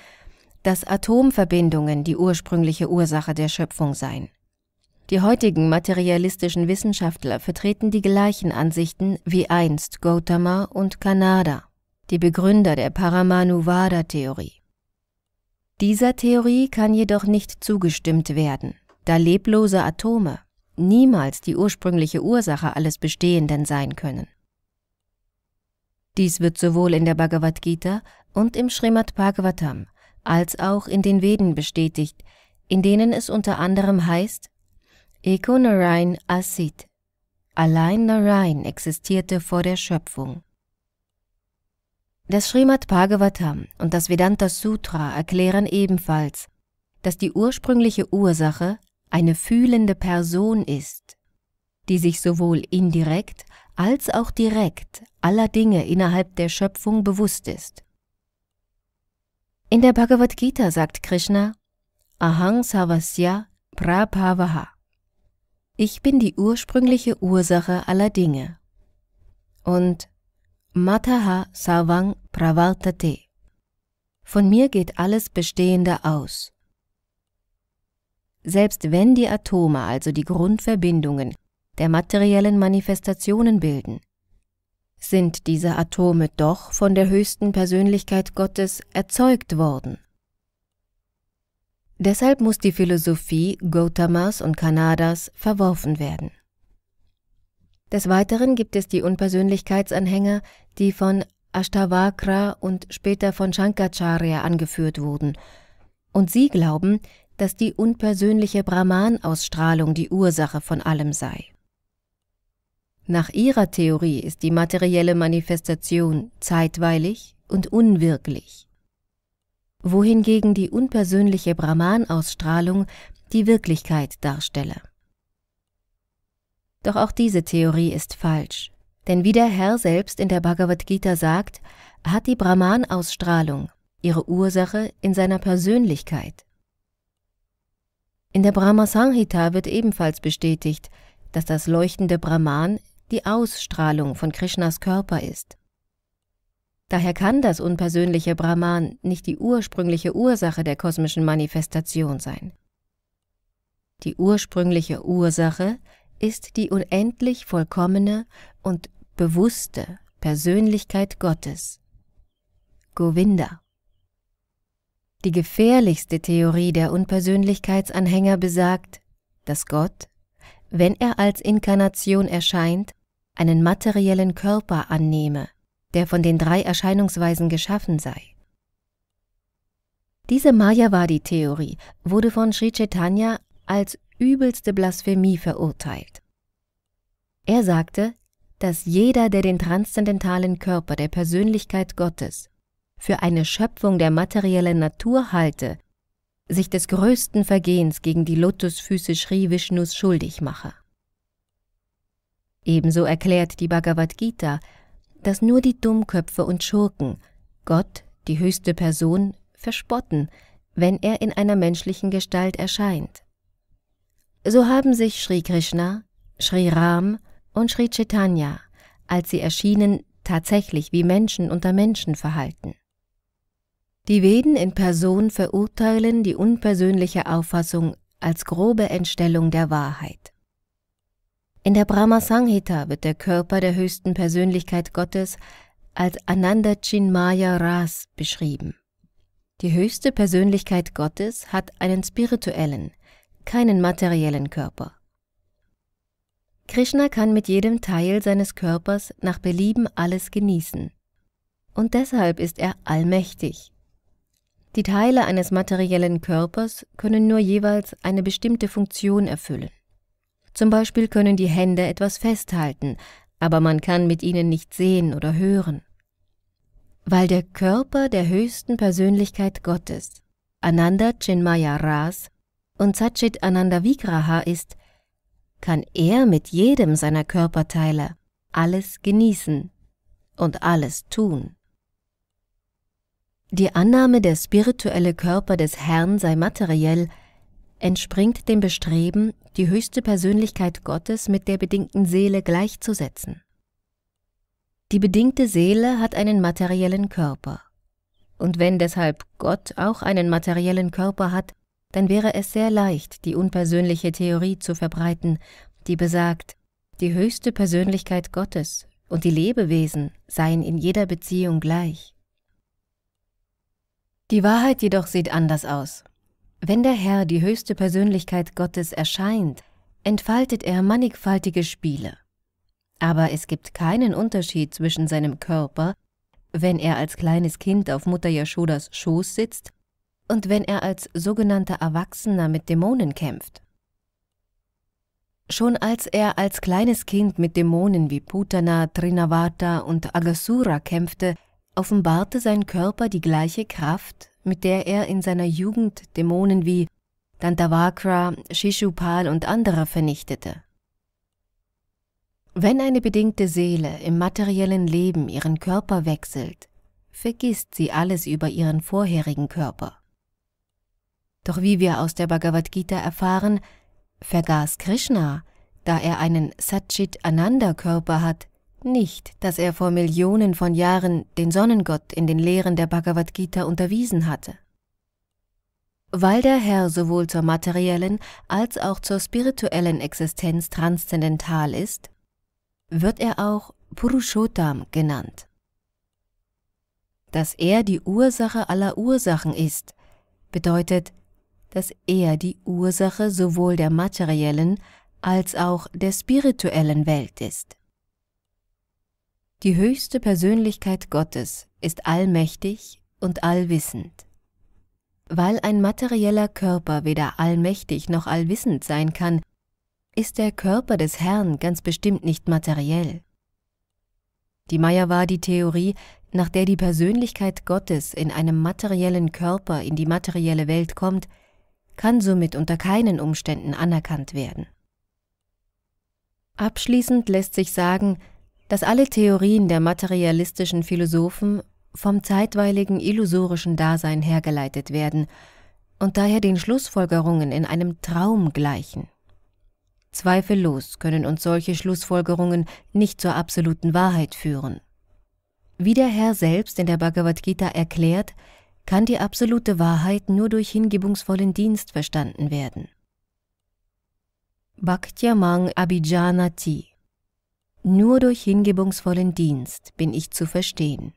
S1: dass Atomverbindungen die ursprüngliche Ursache der Schöpfung seien. Die heutigen materialistischen Wissenschaftler vertreten die gleichen Ansichten wie einst Gautama und Kanada, die Begründer der Paramanuvada-Theorie. Dieser Theorie kann jedoch nicht zugestimmt werden, da leblose Atome, niemals die ursprüngliche Ursache alles Bestehenden sein können. Dies wird sowohl in der Bhagavad Gita und im Srimad Bhagavatam als auch in den Veden bestätigt, in denen es unter anderem heißt Eko Narayan Asit. Allein Narayan existierte vor der Schöpfung. Das Srimad Bhagavatam und das Vedanta Sutra erklären ebenfalls, dass die ursprüngliche Ursache eine fühlende Person ist, die sich sowohl indirekt als auch direkt aller Dinge innerhalb der Schöpfung bewusst ist. In der Bhagavad Gita sagt Krishna, Ahang Savasya Prabhavaha. Ich bin die ursprüngliche Ursache aller Dinge. Und Mataha Savang Pravartate. Von mir geht alles Bestehende aus. Selbst wenn die Atome also die Grundverbindungen der materiellen Manifestationen bilden, sind diese Atome doch von der höchsten Persönlichkeit Gottes erzeugt worden. Deshalb muss die Philosophie Gautamas und Kanadas verworfen werden. Des Weiteren gibt es die Unpersönlichkeitsanhänger, die von Ashtavakra und später von Shankacharya angeführt wurden, und sie glauben, dass die unpersönliche Brahman-Ausstrahlung die Ursache von allem sei. Nach ihrer Theorie ist die materielle Manifestation zeitweilig und unwirklich, wohingegen die unpersönliche Brahman-Ausstrahlung die Wirklichkeit darstelle. Doch auch diese Theorie ist falsch, denn wie der Herr selbst in der Bhagavad Gita sagt, hat die Brahman-Ausstrahlung ihre Ursache in seiner Persönlichkeit in der Brahma Sanghita wird ebenfalls bestätigt, dass das leuchtende Brahman die Ausstrahlung von Krishnas Körper ist. Daher kann das unpersönliche Brahman nicht die ursprüngliche Ursache der kosmischen Manifestation sein. Die ursprüngliche Ursache ist die unendlich vollkommene und bewusste Persönlichkeit Gottes. Govinda. Die gefährlichste Theorie der Unpersönlichkeitsanhänger besagt, dass Gott, wenn er als Inkarnation erscheint, einen materiellen Körper annehme, der von den drei Erscheinungsweisen geschaffen sei. Diese Mayavadi-Theorie wurde von Sri Chaitanya als übelste Blasphemie verurteilt. Er sagte, dass jeder, der den transzendentalen Körper der Persönlichkeit Gottes für eine Schöpfung der materiellen Natur halte, sich des größten Vergehens gegen die Lotusfüße Sri Vishnus schuldig mache. Ebenso erklärt die Bhagavad Gita, dass nur die Dummköpfe und Schurken Gott, die höchste Person, verspotten, wenn er in einer menschlichen Gestalt erscheint. So haben sich Sri Krishna, Sri Ram und Sri Chaitanya, als sie erschienen, tatsächlich wie Menschen unter Menschen verhalten. Die Veden in Person verurteilen die unpersönliche Auffassung als grobe Entstellung der Wahrheit. In der Brahma Sanghita wird der Körper der höchsten Persönlichkeit Gottes als Ananda Chinmaya Ras beschrieben. Die höchste Persönlichkeit Gottes hat einen spirituellen, keinen materiellen Körper. Krishna kann mit jedem Teil seines Körpers nach Belieben alles genießen. Und deshalb ist er allmächtig, die Teile eines materiellen Körpers können nur jeweils eine bestimmte Funktion erfüllen. Zum Beispiel können die Hände etwas festhalten, aber man kann mit ihnen nicht sehen oder hören. Weil der Körper der höchsten Persönlichkeit Gottes, Ananda Chinmaya Ras und Satchit Ananda Vigraha ist, kann er mit jedem seiner Körperteile alles genießen und alles tun. Die Annahme, der spirituelle Körper des Herrn sei materiell, entspringt dem Bestreben, die höchste Persönlichkeit Gottes mit der bedingten Seele gleichzusetzen. Die bedingte Seele hat einen materiellen Körper. Und wenn deshalb Gott auch einen materiellen Körper hat, dann wäre es sehr leicht, die unpersönliche Theorie zu verbreiten, die besagt, die höchste Persönlichkeit Gottes und die Lebewesen seien in jeder Beziehung gleich. Die Wahrheit jedoch sieht anders aus. Wenn der Herr, die höchste Persönlichkeit Gottes, erscheint, entfaltet er mannigfaltige Spiele. Aber es gibt keinen Unterschied zwischen seinem Körper, wenn er als kleines Kind auf Mutter Yashodas Schoß sitzt und wenn er als sogenannter Erwachsener mit Dämonen kämpft. Schon als er als kleines Kind mit Dämonen wie Putana, Trinavata und Agasura kämpfte, offenbarte sein Körper die gleiche Kraft, mit der er in seiner Jugend Dämonen wie Dantavakra, Shishupal und andere vernichtete. Wenn eine bedingte Seele im materiellen Leben ihren Körper wechselt, vergisst sie alles über ihren vorherigen Körper. Doch wie wir aus der Bhagavad Gita erfahren, vergaß Krishna, da er einen Satchit-Ananda-Körper hat, nicht, dass er vor Millionen von Jahren den Sonnengott in den Lehren der Bhagavad Gita unterwiesen hatte. Weil der Herr sowohl zur materiellen als auch zur spirituellen Existenz transzendental ist, wird er auch Purushottam genannt. Dass er die Ursache aller Ursachen ist, bedeutet, dass er die Ursache sowohl der materiellen als auch der spirituellen Welt ist. Die höchste Persönlichkeit Gottes ist allmächtig und allwissend. Weil ein materieller Körper weder allmächtig noch allwissend sein kann, ist der Körper des Herrn ganz bestimmt nicht materiell. Die Mayavadi-Theorie, nach der die Persönlichkeit Gottes in einem materiellen Körper in die materielle Welt kommt, kann somit unter keinen Umständen anerkannt werden. Abschließend lässt sich sagen, dass alle Theorien der materialistischen Philosophen vom zeitweiligen illusorischen Dasein hergeleitet werden und daher den Schlussfolgerungen in einem Traum gleichen. Zweifellos können uns solche Schlussfolgerungen nicht zur absoluten Wahrheit führen. Wie der Herr selbst in der Bhagavad Gita erklärt, kann die absolute Wahrheit nur durch hingebungsvollen Dienst verstanden werden. Bhaktya Mang Abhijanati nur durch hingebungsvollen Dienst bin ich zu verstehen.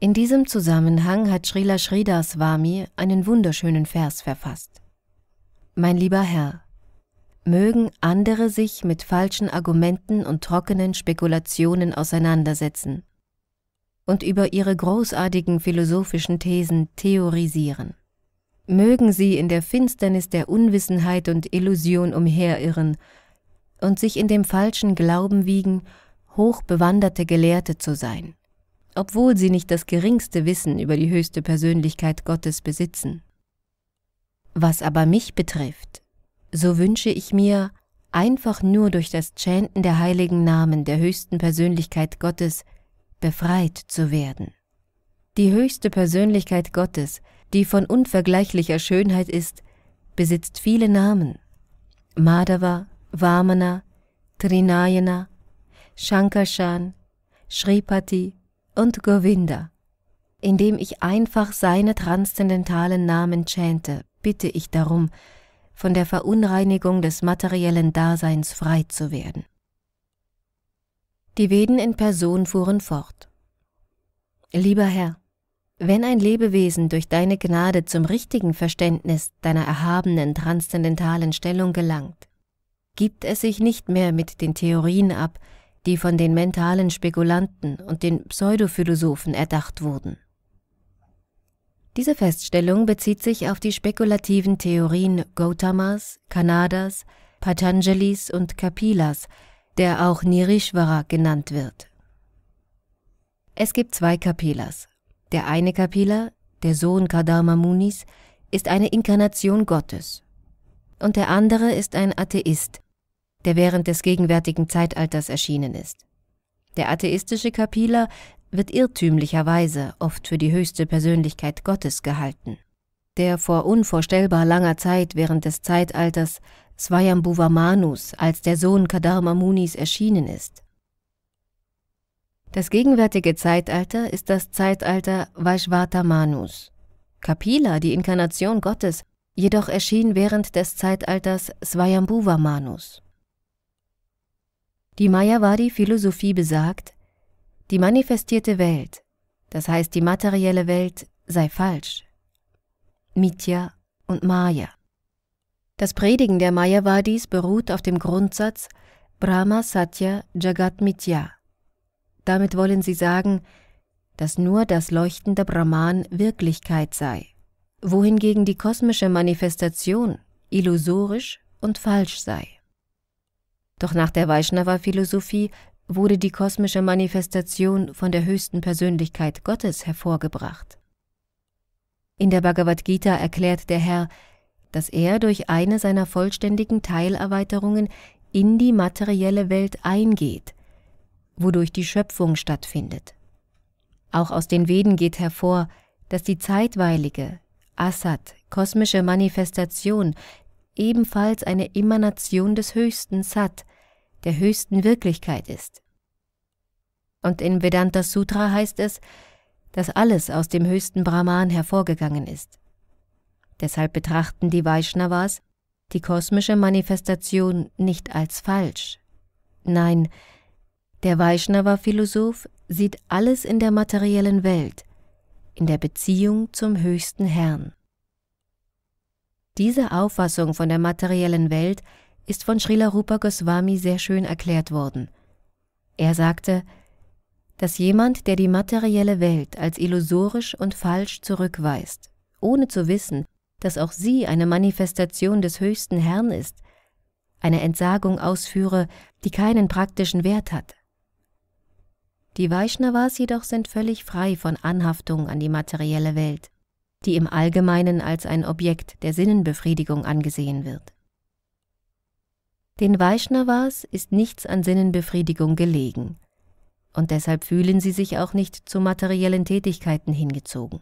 S1: In diesem Zusammenhang hat Srila Sridhar einen wunderschönen Vers verfasst. Mein lieber Herr, mögen andere sich mit falschen Argumenten und trockenen Spekulationen auseinandersetzen und über ihre großartigen philosophischen Thesen theorisieren. Mögen sie in der Finsternis der Unwissenheit und Illusion umherirren und sich in dem falschen Glauben wiegen, hochbewanderte Gelehrte zu sein, obwohl sie nicht das geringste Wissen über die höchste Persönlichkeit Gottes besitzen. Was aber mich betrifft, so wünsche ich mir, einfach nur durch das Chanten der heiligen Namen der höchsten Persönlichkeit Gottes befreit zu werden. Die höchste Persönlichkeit Gottes, die von unvergleichlicher Schönheit ist, besitzt viele Namen. Madhava, Vamana, Trinayana, Shankarshan, Shripati und Govinda. Indem ich einfach seine transzendentalen Namen chante, bitte ich darum, von der Verunreinigung des materiellen Daseins frei zu werden. Die Veden in Person fuhren fort. Lieber Herr, wenn ein Lebewesen durch deine Gnade zum richtigen Verständnis deiner erhabenen transzendentalen Stellung gelangt, gibt es sich nicht mehr mit den Theorien ab, die von den mentalen Spekulanten und den Pseudophilosophen erdacht wurden. Diese Feststellung bezieht sich auf die spekulativen Theorien Gautamas, Kanadas, Patanjalis und Kapilas, der auch Nirishvara genannt wird. Es gibt zwei Kapilas. Der eine Kapila, der Sohn Kadama Munis, ist eine Inkarnation Gottes. Und der andere ist ein Atheist, der während des gegenwärtigen Zeitalters erschienen ist. Der atheistische Kapila wird irrtümlicherweise oft für die höchste Persönlichkeit Gottes gehalten. Der vor unvorstellbar langer Zeit während des Zeitalters Svayambhuva Manus als der Sohn Kadharma Munis erschienen ist. Das gegenwärtige Zeitalter ist das Zeitalter Vaishvata Manus. Kapila, die Inkarnation Gottes, jedoch erschien während des Zeitalters Svayambhuva Manus. Die Mayavadi-Philosophie besagt, die manifestierte Welt, das heißt die materielle Welt, sei falsch. Mitya und Maya. Das Predigen der Mayavadis beruht auf dem Grundsatz Brahma Satya Jagat Mitya. Damit wollen sie sagen, dass nur das leuchtende Brahman Wirklichkeit sei, wohingegen die kosmische Manifestation illusorisch und falsch sei. Doch nach der Vaishnava-Philosophie wurde die kosmische Manifestation von der höchsten Persönlichkeit Gottes hervorgebracht. In der Bhagavad Gita erklärt der Herr, dass er durch eine seiner vollständigen Teilerweiterungen in die materielle Welt eingeht, wodurch die Schöpfung stattfindet. Auch aus den Veden geht hervor, dass die zeitweilige, Asat, kosmische Manifestation ebenfalls eine Emanation des höchsten Sat, der höchsten Wirklichkeit ist. Und in Vedanta Sutra heißt es, dass alles aus dem höchsten Brahman hervorgegangen ist. Deshalb betrachten die Vaishnavas die kosmische Manifestation nicht als falsch. Nein, der Vaishnava-Philosoph sieht alles in der materiellen Welt, in der Beziehung zum höchsten Herrn. Diese Auffassung von der materiellen Welt ist von Srila Rupa Goswami sehr schön erklärt worden. Er sagte, dass jemand, der die materielle Welt als illusorisch und falsch zurückweist, ohne zu wissen, dass auch sie eine Manifestation des höchsten Herrn ist, eine Entsagung ausführe, die keinen praktischen Wert hat. Die Vaishnavas jedoch sind völlig frei von Anhaftung an die materielle Welt, die im Allgemeinen als ein Objekt der Sinnenbefriedigung angesehen wird. Den Vaishnavas ist nichts an Sinnenbefriedigung gelegen, und deshalb fühlen sie sich auch nicht zu materiellen Tätigkeiten hingezogen.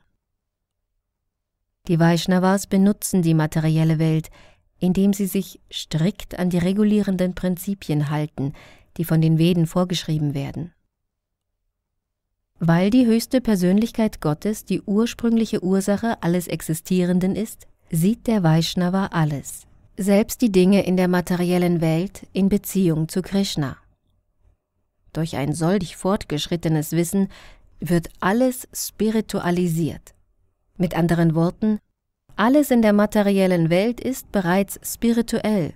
S1: Die Vaishnavas benutzen die materielle Welt, indem sie sich strikt an die regulierenden Prinzipien halten, die von den Veden vorgeschrieben werden. Weil die höchste Persönlichkeit Gottes die ursprüngliche Ursache alles Existierenden ist, sieht der Vaishnava alles selbst die Dinge in der materiellen Welt in Beziehung zu Krishna. Durch ein solch fortgeschrittenes Wissen wird alles spiritualisiert. Mit anderen Worten, alles in der materiellen Welt ist bereits spirituell.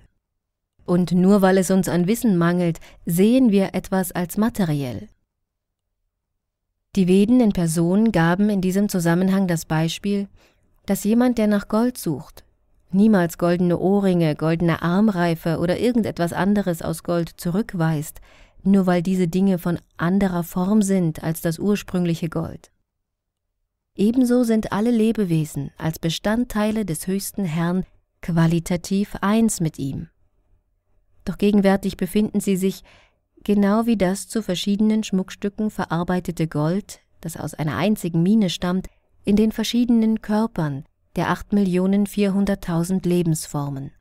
S1: Und nur weil es uns an Wissen mangelt, sehen wir etwas als materiell. Die Veden in Person gaben in diesem Zusammenhang das Beispiel, dass jemand, der nach Gold sucht, niemals goldene Ohrringe, goldene Armreife oder irgendetwas anderes aus Gold zurückweist, nur weil diese Dinge von anderer Form sind als das ursprüngliche Gold. Ebenso sind alle Lebewesen als Bestandteile des höchsten Herrn qualitativ eins mit ihm. Doch gegenwärtig befinden sie sich, genau wie das zu verschiedenen Schmuckstücken verarbeitete Gold, das aus einer einzigen Mine stammt, in den verschiedenen Körpern, der 8.400.000 Lebensformen.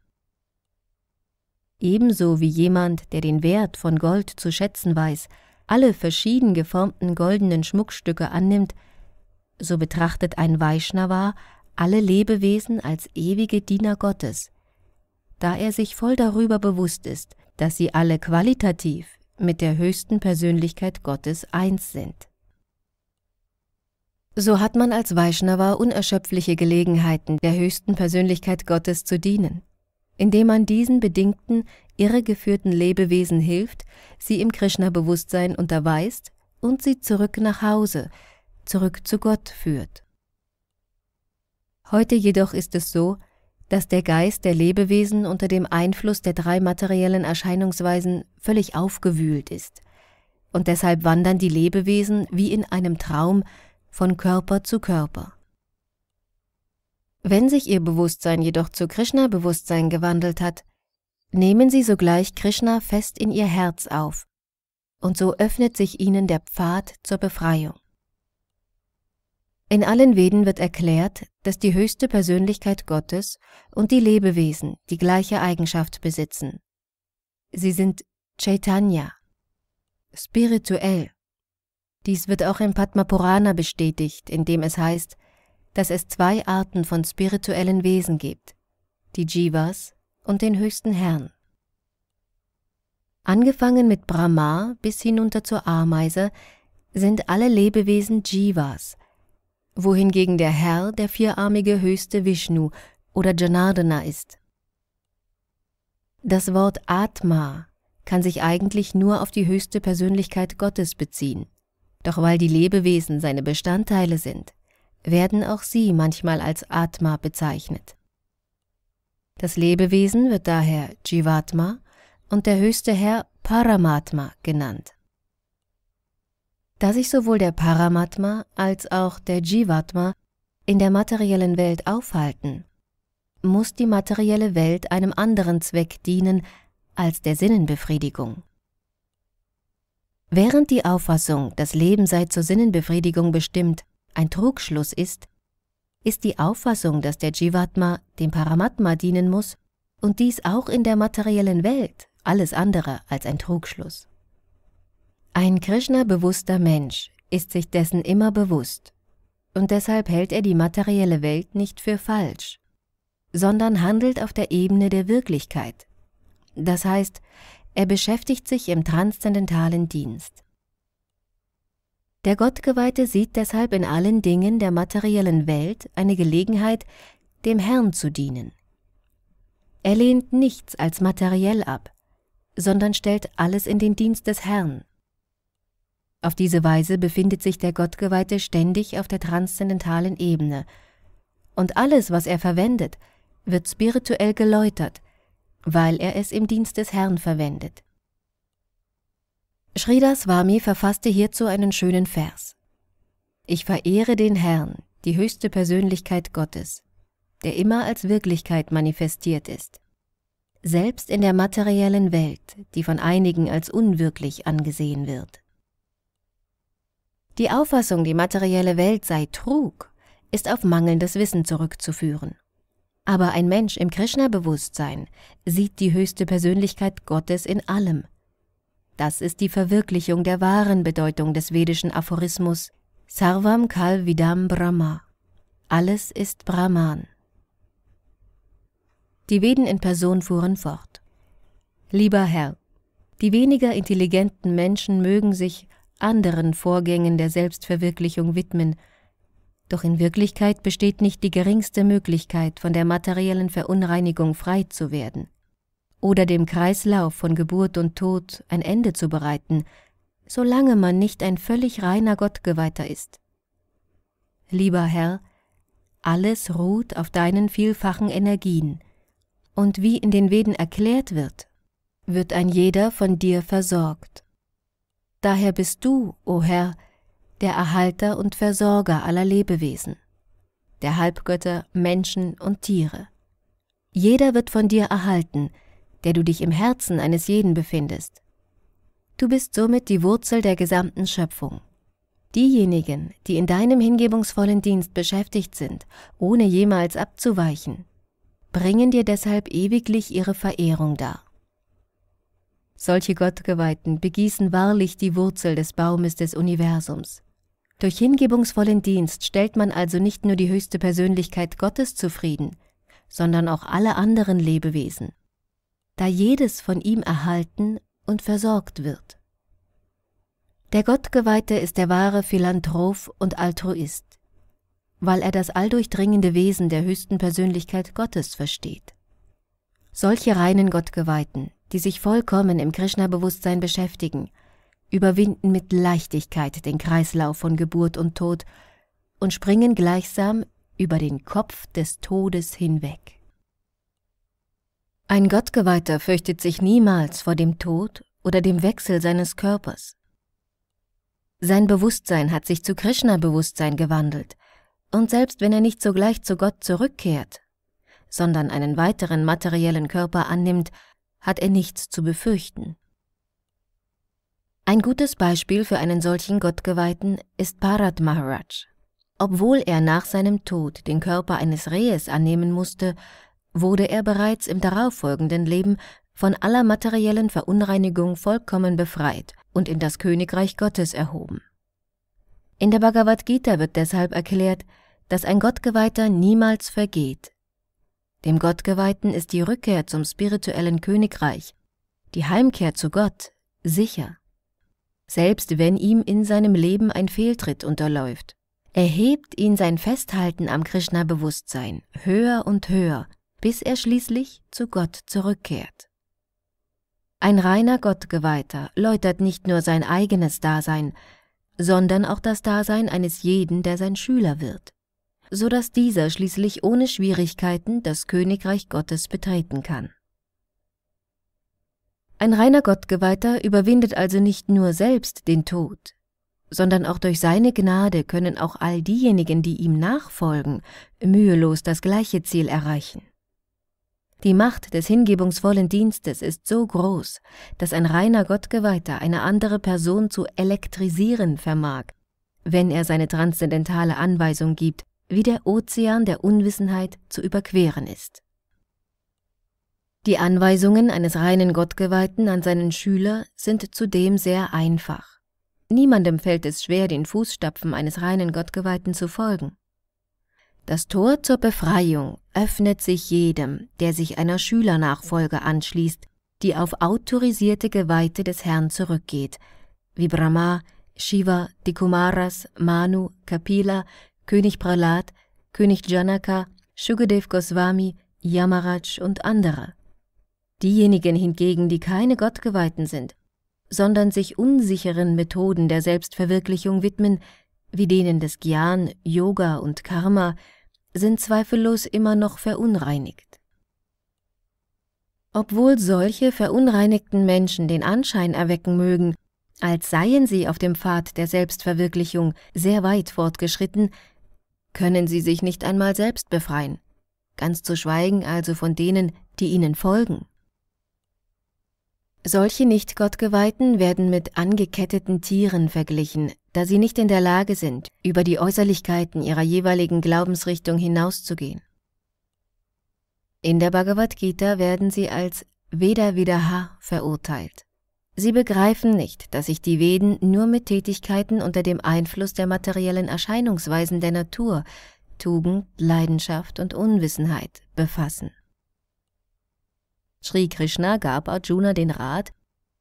S1: Ebenso wie jemand, der den Wert von Gold zu schätzen weiß, alle verschieden geformten goldenen Schmuckstücke annimmt, so betrachtet ein Vaishnava alle Lebewesen als ewige Diener Gottes, da er sich voll darüber bewusst ist, dass sie alle qualitativ mit der höchsten Persönlichkeit Gottes eins sind. So hat man als Vaishnava unerschöpfliche Gelegenheiten, der höchsten Persönlichkeit Gottes zu dienen, indem man diesen bedingten, irregeführten Lebewesen hilft, sie im Krishna-Bewusstsein unterweist und sie zurück nach Hause, zurück zu Gott führt. Heute jedoch ist es so, dass der Geist der Lebewesen unter dem Einfluss der drei materiellen Erscheinungsweisen völlig aufgewühlt ist. Und deshalb wandern die Lebewesen wie in einem Traum von Körper zu Körper. Wenn sich ihr Bewusstsein jedoch zu Krishna-Bewusstsein gewandelt hat, nehmen sie sogleich Krishna fest in ihr Herz auf, und so öffnet sich ihnen der Pfad zur Befreiung. In allen Veden wird erklärt, dass die höchste Persönlichkeit Gottes und die Lebewesen die gleiche Eigenschaft besitzen. Sie sind Chaitanya, spirituell, dies wird auch im Padma Purana bestätigt, indem es heißt, dass es zwei Arten von spirituellen Wesen gibt, die Jivas und den höchsten Herrn. Angefangen mit Brahma bis hinunter zur Ameise sind alle Lebewesen Jivas, wohingegen der Herr der vierarmige höchste Vishnu oder Janardana ist. Das Wort Atma kann sich eigentlich nur auf die höchste Persönlichkeit Gottes beziehen. Doch weil die Lebewesen seine Bestandteile sind, werden auch sie manchmal als Atma bezeichnet. Das Lebewesen wird daher Jivatma und der höchste Herr Paramatma genannt. Da sich sowohl der Paramatma als auch der Jivatma in der materiellen Welt aufhalten, muss die materielle Welt einem anderen Zweck dienen als der Sinnenbefriedigung. Während die Auffassung, das Leben sei zur Sinnenbefriedigung bestimmt, ein Trugschluss ist, ist die Auffassung, dass der Jivatma dem Paramatma dienen muss und dies auch in der materiellen Welt alles andere als ein Trugschluss. Ein Krishna-bewusster Mensch ist sich dessen immer bewusst und deshalb hält er die materielle Welt nicht für falsch, sondern handelt auf der Ebene der Wirklichkeit. Das heißt, er beschäftigt sich im transzendentalen Dienst. Der Gottgeweihte sieht deshalb in allen Dingen der materiellen Welt eine Gelegenheit, dem Herrn zu dienen. Er lehnt nichts als materiell ab, sondern stellt alles in den Dienst des Herrn. Auf diese Weise befindet sich der Gottgeweihte ständig auf der transzendentalen Ebene, und alles, was er verwendet, wird spirituell geläutert, weil er es im Dienst des Herrn verwendet. Sridhar verfasste hierzu einen schönen Vers. Ich verehre den Herrn, die höchste Persönlichkeit Gottes, der immer als Wirklichkeit manifestiert ist. Selbst in der materiellen Welt, die von einigen als unwirklich angesehen wird. Die Auffassung, die materielle Welt sei Trug, ist auf mangelndes Wissen zurückzuführen. Aber ein Mensch im Krishna-Bewusstsein sieht die höchste Persönlichkeit Gottes in allem. Das ist die Verwirklichung der wahren Bedeutung des vedischen Aphorismus Sarvam Kal Vidam Brahma. Alles ist Brahman. Die Veden in Person fuhren fort. Lieber Herr, die weniger intelligenten Menschen mögen sich anderen Vorgängen der Selbstverwirklichung widmen, doch in Wirklichkeit besteht nicht die geringste Möglichkeit, von der materiellen Verunreinigung frei zu werden oder dem Kreislauf von Geburt und Tod ein Ende zu bereiten, solange man nicht ein völlig reiner Gottgeweihter ist. Lieber Herr, alles ruht auf deinen vielfachen Energien, und wie in den Veden erklärt wird, wird ein jeder von dir versorgt. Daher bist du, o oh Herr, der Erhalter und Versorger aller Lebewesen, der Halbgötter, Menschen und Tiere. Jeder wird von dir erhalten, der du dich im Herzen eines jeden befindest. Du bist somit die Wurzel der gesamten Schöpfung. Diejenigen, die in deinem hingebungsvollen Dienst beschäftigt sind, ohne jemals abzuweichen, bringen dir deshalb ewiglich ihre Verehrung dar. Solche Gottgeweihten begießen wahrlich die Wurzel des Baumes des Universums, durch hingebungsvollen Dienst stellt man also nicht nur die höchste Persönlichkeit Gottes zufrieden, sondern auch alle anderen Lebewesen, da jedes von ihm erhalten und versorgt wird. Der Gottgeweihte ist der wahre Philanthrop und Altruist, weil er das alldurchdringende Wesen der höchsten Persönlichkeit Gottes versteht. Solche reinen Gottgeweihten, die sich vollkommen im Krishna-Bewusstsein beschäftigen überwinden mit Leichtigkeit den Kreislauf von Geburt und Tod und springen gleichsam über den Kopf des Todes hinweg. Ein Gottgeweihter fürchtet sich niemals vor dem Tod oder dem Wechsel seines Körpers. Sein Bewusstsein hat sich zu Krishna-Bewusstsein gewandelt, und selbst wenn er nicht sogleich zu Gott zurückkehrt, sondern einen weiteren materiellen Körper annimmt, hat er nichts zu befürchten. Ein gutes Beispiel für einen solchen Gottgeweihten ist Parat Maharaj. Obwohl er nach seinem Tod den Körper eines Rehes annehmen musste, wurde er bereits im darauffolgenden Leben von aller materiellen Verunreinigung vollkommen befreit und in das Königreich Gottes erhoben. In der Bhagavad Gita wird deshalb erklärt, dass ein Gottgeweihter niemals vergeht. Dem Gottgeweihten ist die Rückkehr zum spirituellen Königreich, die Heimkehr zu Gott, sicher selbst wenn ihm in seinem Leben ein Fehltritt unterläuft. Erhebt ihn sein Festhalten am Krishna-Bewusstsein höher und höher, bis er schließlich zu Gott zurückkehrt. Ein reiner Gottgeweihter läutert nicht nur sein eigenes Dasein, sondern auch das Dasein eines jeden, der sein Schüler wird, so dass dieser schließlich ohne Schwierigkeiten das Königreich Gottes betreten kann. Ein reiner Gottgeweihter überwindet also nicht nur selbst den Tod, sondern auch durch seine Gnade können auch all diejenigen, die ihm nachfolgen, mühelos das gleiche Ziel erreichen. Die Macht des hingebungsvollen Dienstes ist so groß, dass ein reiner Gottgeweihter eine andere Person zu elektrisieren vermag, wenn er seine transzendentale Anweisung gibt, wie der Ozean der Unwissenheit zu überqueren ist. Die Anweisungen eines reinen Gottgeweihten an seinen Schüler sind zudem sehr einfach. Niemandem fällt es schwer, den Fußstapfen eines reinen Gottgeweihten zu folgen. Das Tor zur Befreiung öffnet sich jedem, der sich einer Schülernachfolge anschließt, die auf autorisierte Geweihte des Herrn zurückgeht, wie Brahma, Shiva, die Kumaras, Manu, Kapila, König Prahlad, König Janaka, Shugadev Goswami, Yamaraj und andere. Diejenigen hingegen, die keine Gottgeweihten sind, sondern sich unsicheren Methoden der Selbstverwirklichung widmen, wie denen des Gyan, Yoga und Karma, sind zweifellos immer noch verunreinigt. Obwohl solche verunreinigten Menschen den Anschein erwecken mögen, als seien sie auf dem Pfad der Selbstverwirklichung sehr weit fortgeschritten, können sie sich nicht einmal selbst befreien, ganz zu schweigen also von denen, die ihnen folgen. Solche nicht Gottgeweihten werden mit angeketteten Tieren verglichen, da sie nicht in der Lage sind, über die Äußerlichkeiten ihrer jeweiligen Glaubensrichtung hinauszugehen. In der Bhagavad Gita werden sie als Veda Vidaha verurteilt. Sie begreifen nicht, dass sich die Veden nur mit Tätigkeiten unter dem Einfluss der materiellen Erscheinungsweisen der Natur, Tugend, Leidenschaft und Unwissenheit befassen. Sri Krishna gab Arjuna den Rat,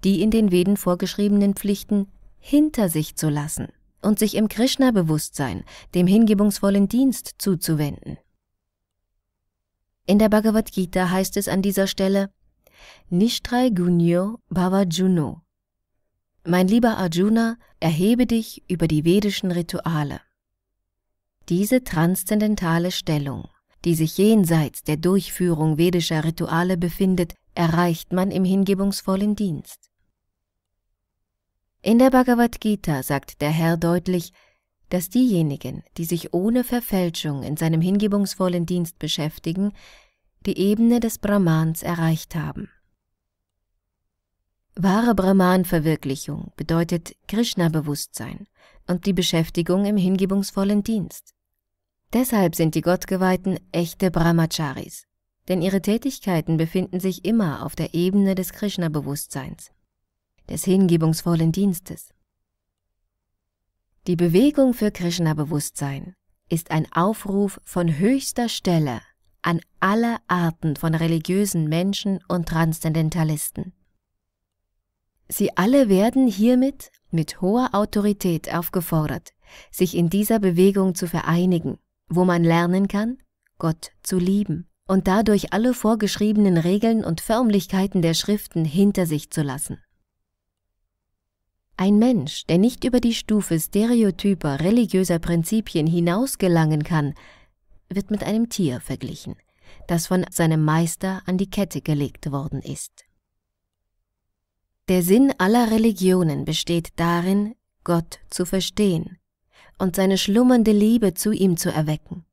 S1: die in den Veden vorgeschriebenen Pflichten hinter sich zu lassen und sich im Krishna-Bewusstsein, dem hingebungsvollen Dienst zuzuwenden. In der Bhagavad Gita heißt es an dieser Stelle Nishtrai Gunyo Bhavajuno. Mein lieber Arjuna, erhebe dich über die vedischen Rituale. Diese transzendentale Stellung die sich jenseits der Durchführung vedischer Rituale befindet, erreicht man im hingebungsvollen Dienst. In der Bhagavad Gita sagt der Herr deutlich, dass diejenigen, die sich ohne Verfälschung in seinem hingebungsvollen Dienst beschäftigen, die Ebene des Brahmans erreicht haben. Wahre Brahman-Verwirklichung bedeutet Krishna-Bewusstsein und die Beschäftigung im hingebungsvollen Dienst. Deshalb sind die Gottgeweihten echte Brahmacharis, denn ihre Tätigkeiten befinden sich immer auf der Ebene des Krishna-Bewusstseins, des hingebungsvollen Dienstes. Die Bewegung für Krishna-Bewusstsein ist ein Aufruf von höchster Stelle an alle Arten von religiösen Menschen und Transzendentalisten. Sie alle werden hiermit mit hoher Autorität aufgefordert, sich in dieser Bewegung zu vereinigen wo man lernen kann, Gott zu lieben und dadurch alle vorgeschriebenen Regeln und Förmlichkeiten der Schriften hinter sich zu lassen. Ein Mensch, der nicht über die Stufe stereotyper religiöser Prinzipien hinaus gelangen kann, wird mit einem Tier verglichen, das von seinem Meister an die Kette gelegt worden ist. Der Sinn aller Religionen besteht darin, Gott zu verstehen und seine schlummernde Liebe zu ihm zu erwecken.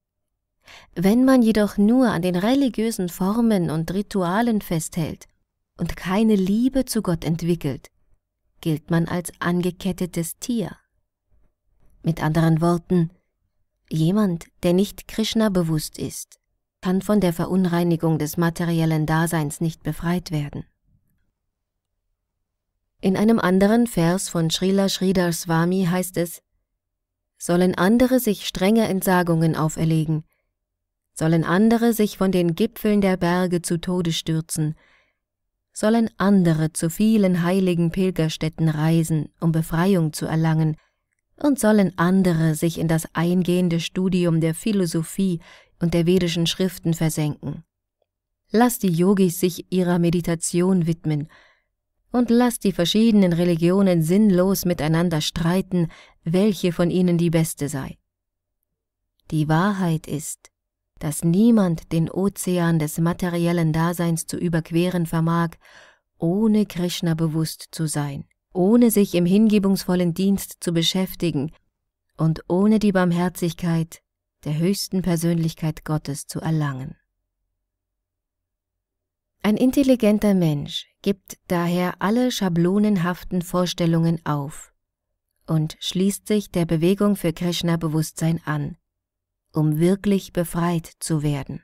S1: Wenn man jedoch nur an den religiösen Formen und Ritualen festhält und keine Liebe zu Gott entwickelt, gilt man als angekettetes Tier. Mit anderen Worten, jemand, der nicht Krishna bewusst ist, kann von der Verunreinigung des materiellen Daseins nicht befreit werden. In einem anderen Vers von Srila Sridhar Swami heißt es, sollen andere sich strenge Entsagungen auferlegen, sollen andere sich von den Gipfeln der Berge zu Tode stürzen, sollen andere zu vielen heiligen Pilgerstätten reisen, um Befreiung zu erlangen, und sollen andere sich in das eingehende Studium der Philosophie und der vedischen Schriften versenken. Lass die Yogis sich ihrer Meditation widmen, und lass die verschiedenen Religionen sinnlos miteinander streiten, welche von ihnen die beste sei. Die Wahrheit ist, dass niemand den Ozean des materiellen Daseins zu überqueren vermag, ohne Krishna bewusst zu sein, ohne sich im hingebungsvollen Dienst zu beschäftigen und ohne die Barmherzigkeit der höchsten Persönlichkeit Gottes zu erlangen. Ein intelligenter Mensch gibt daher alle schablonenhaften Vorstellungen auf und schließt sich der Bewegung für Krishna-Bewusstsein an, um wirklich befreit zu werden.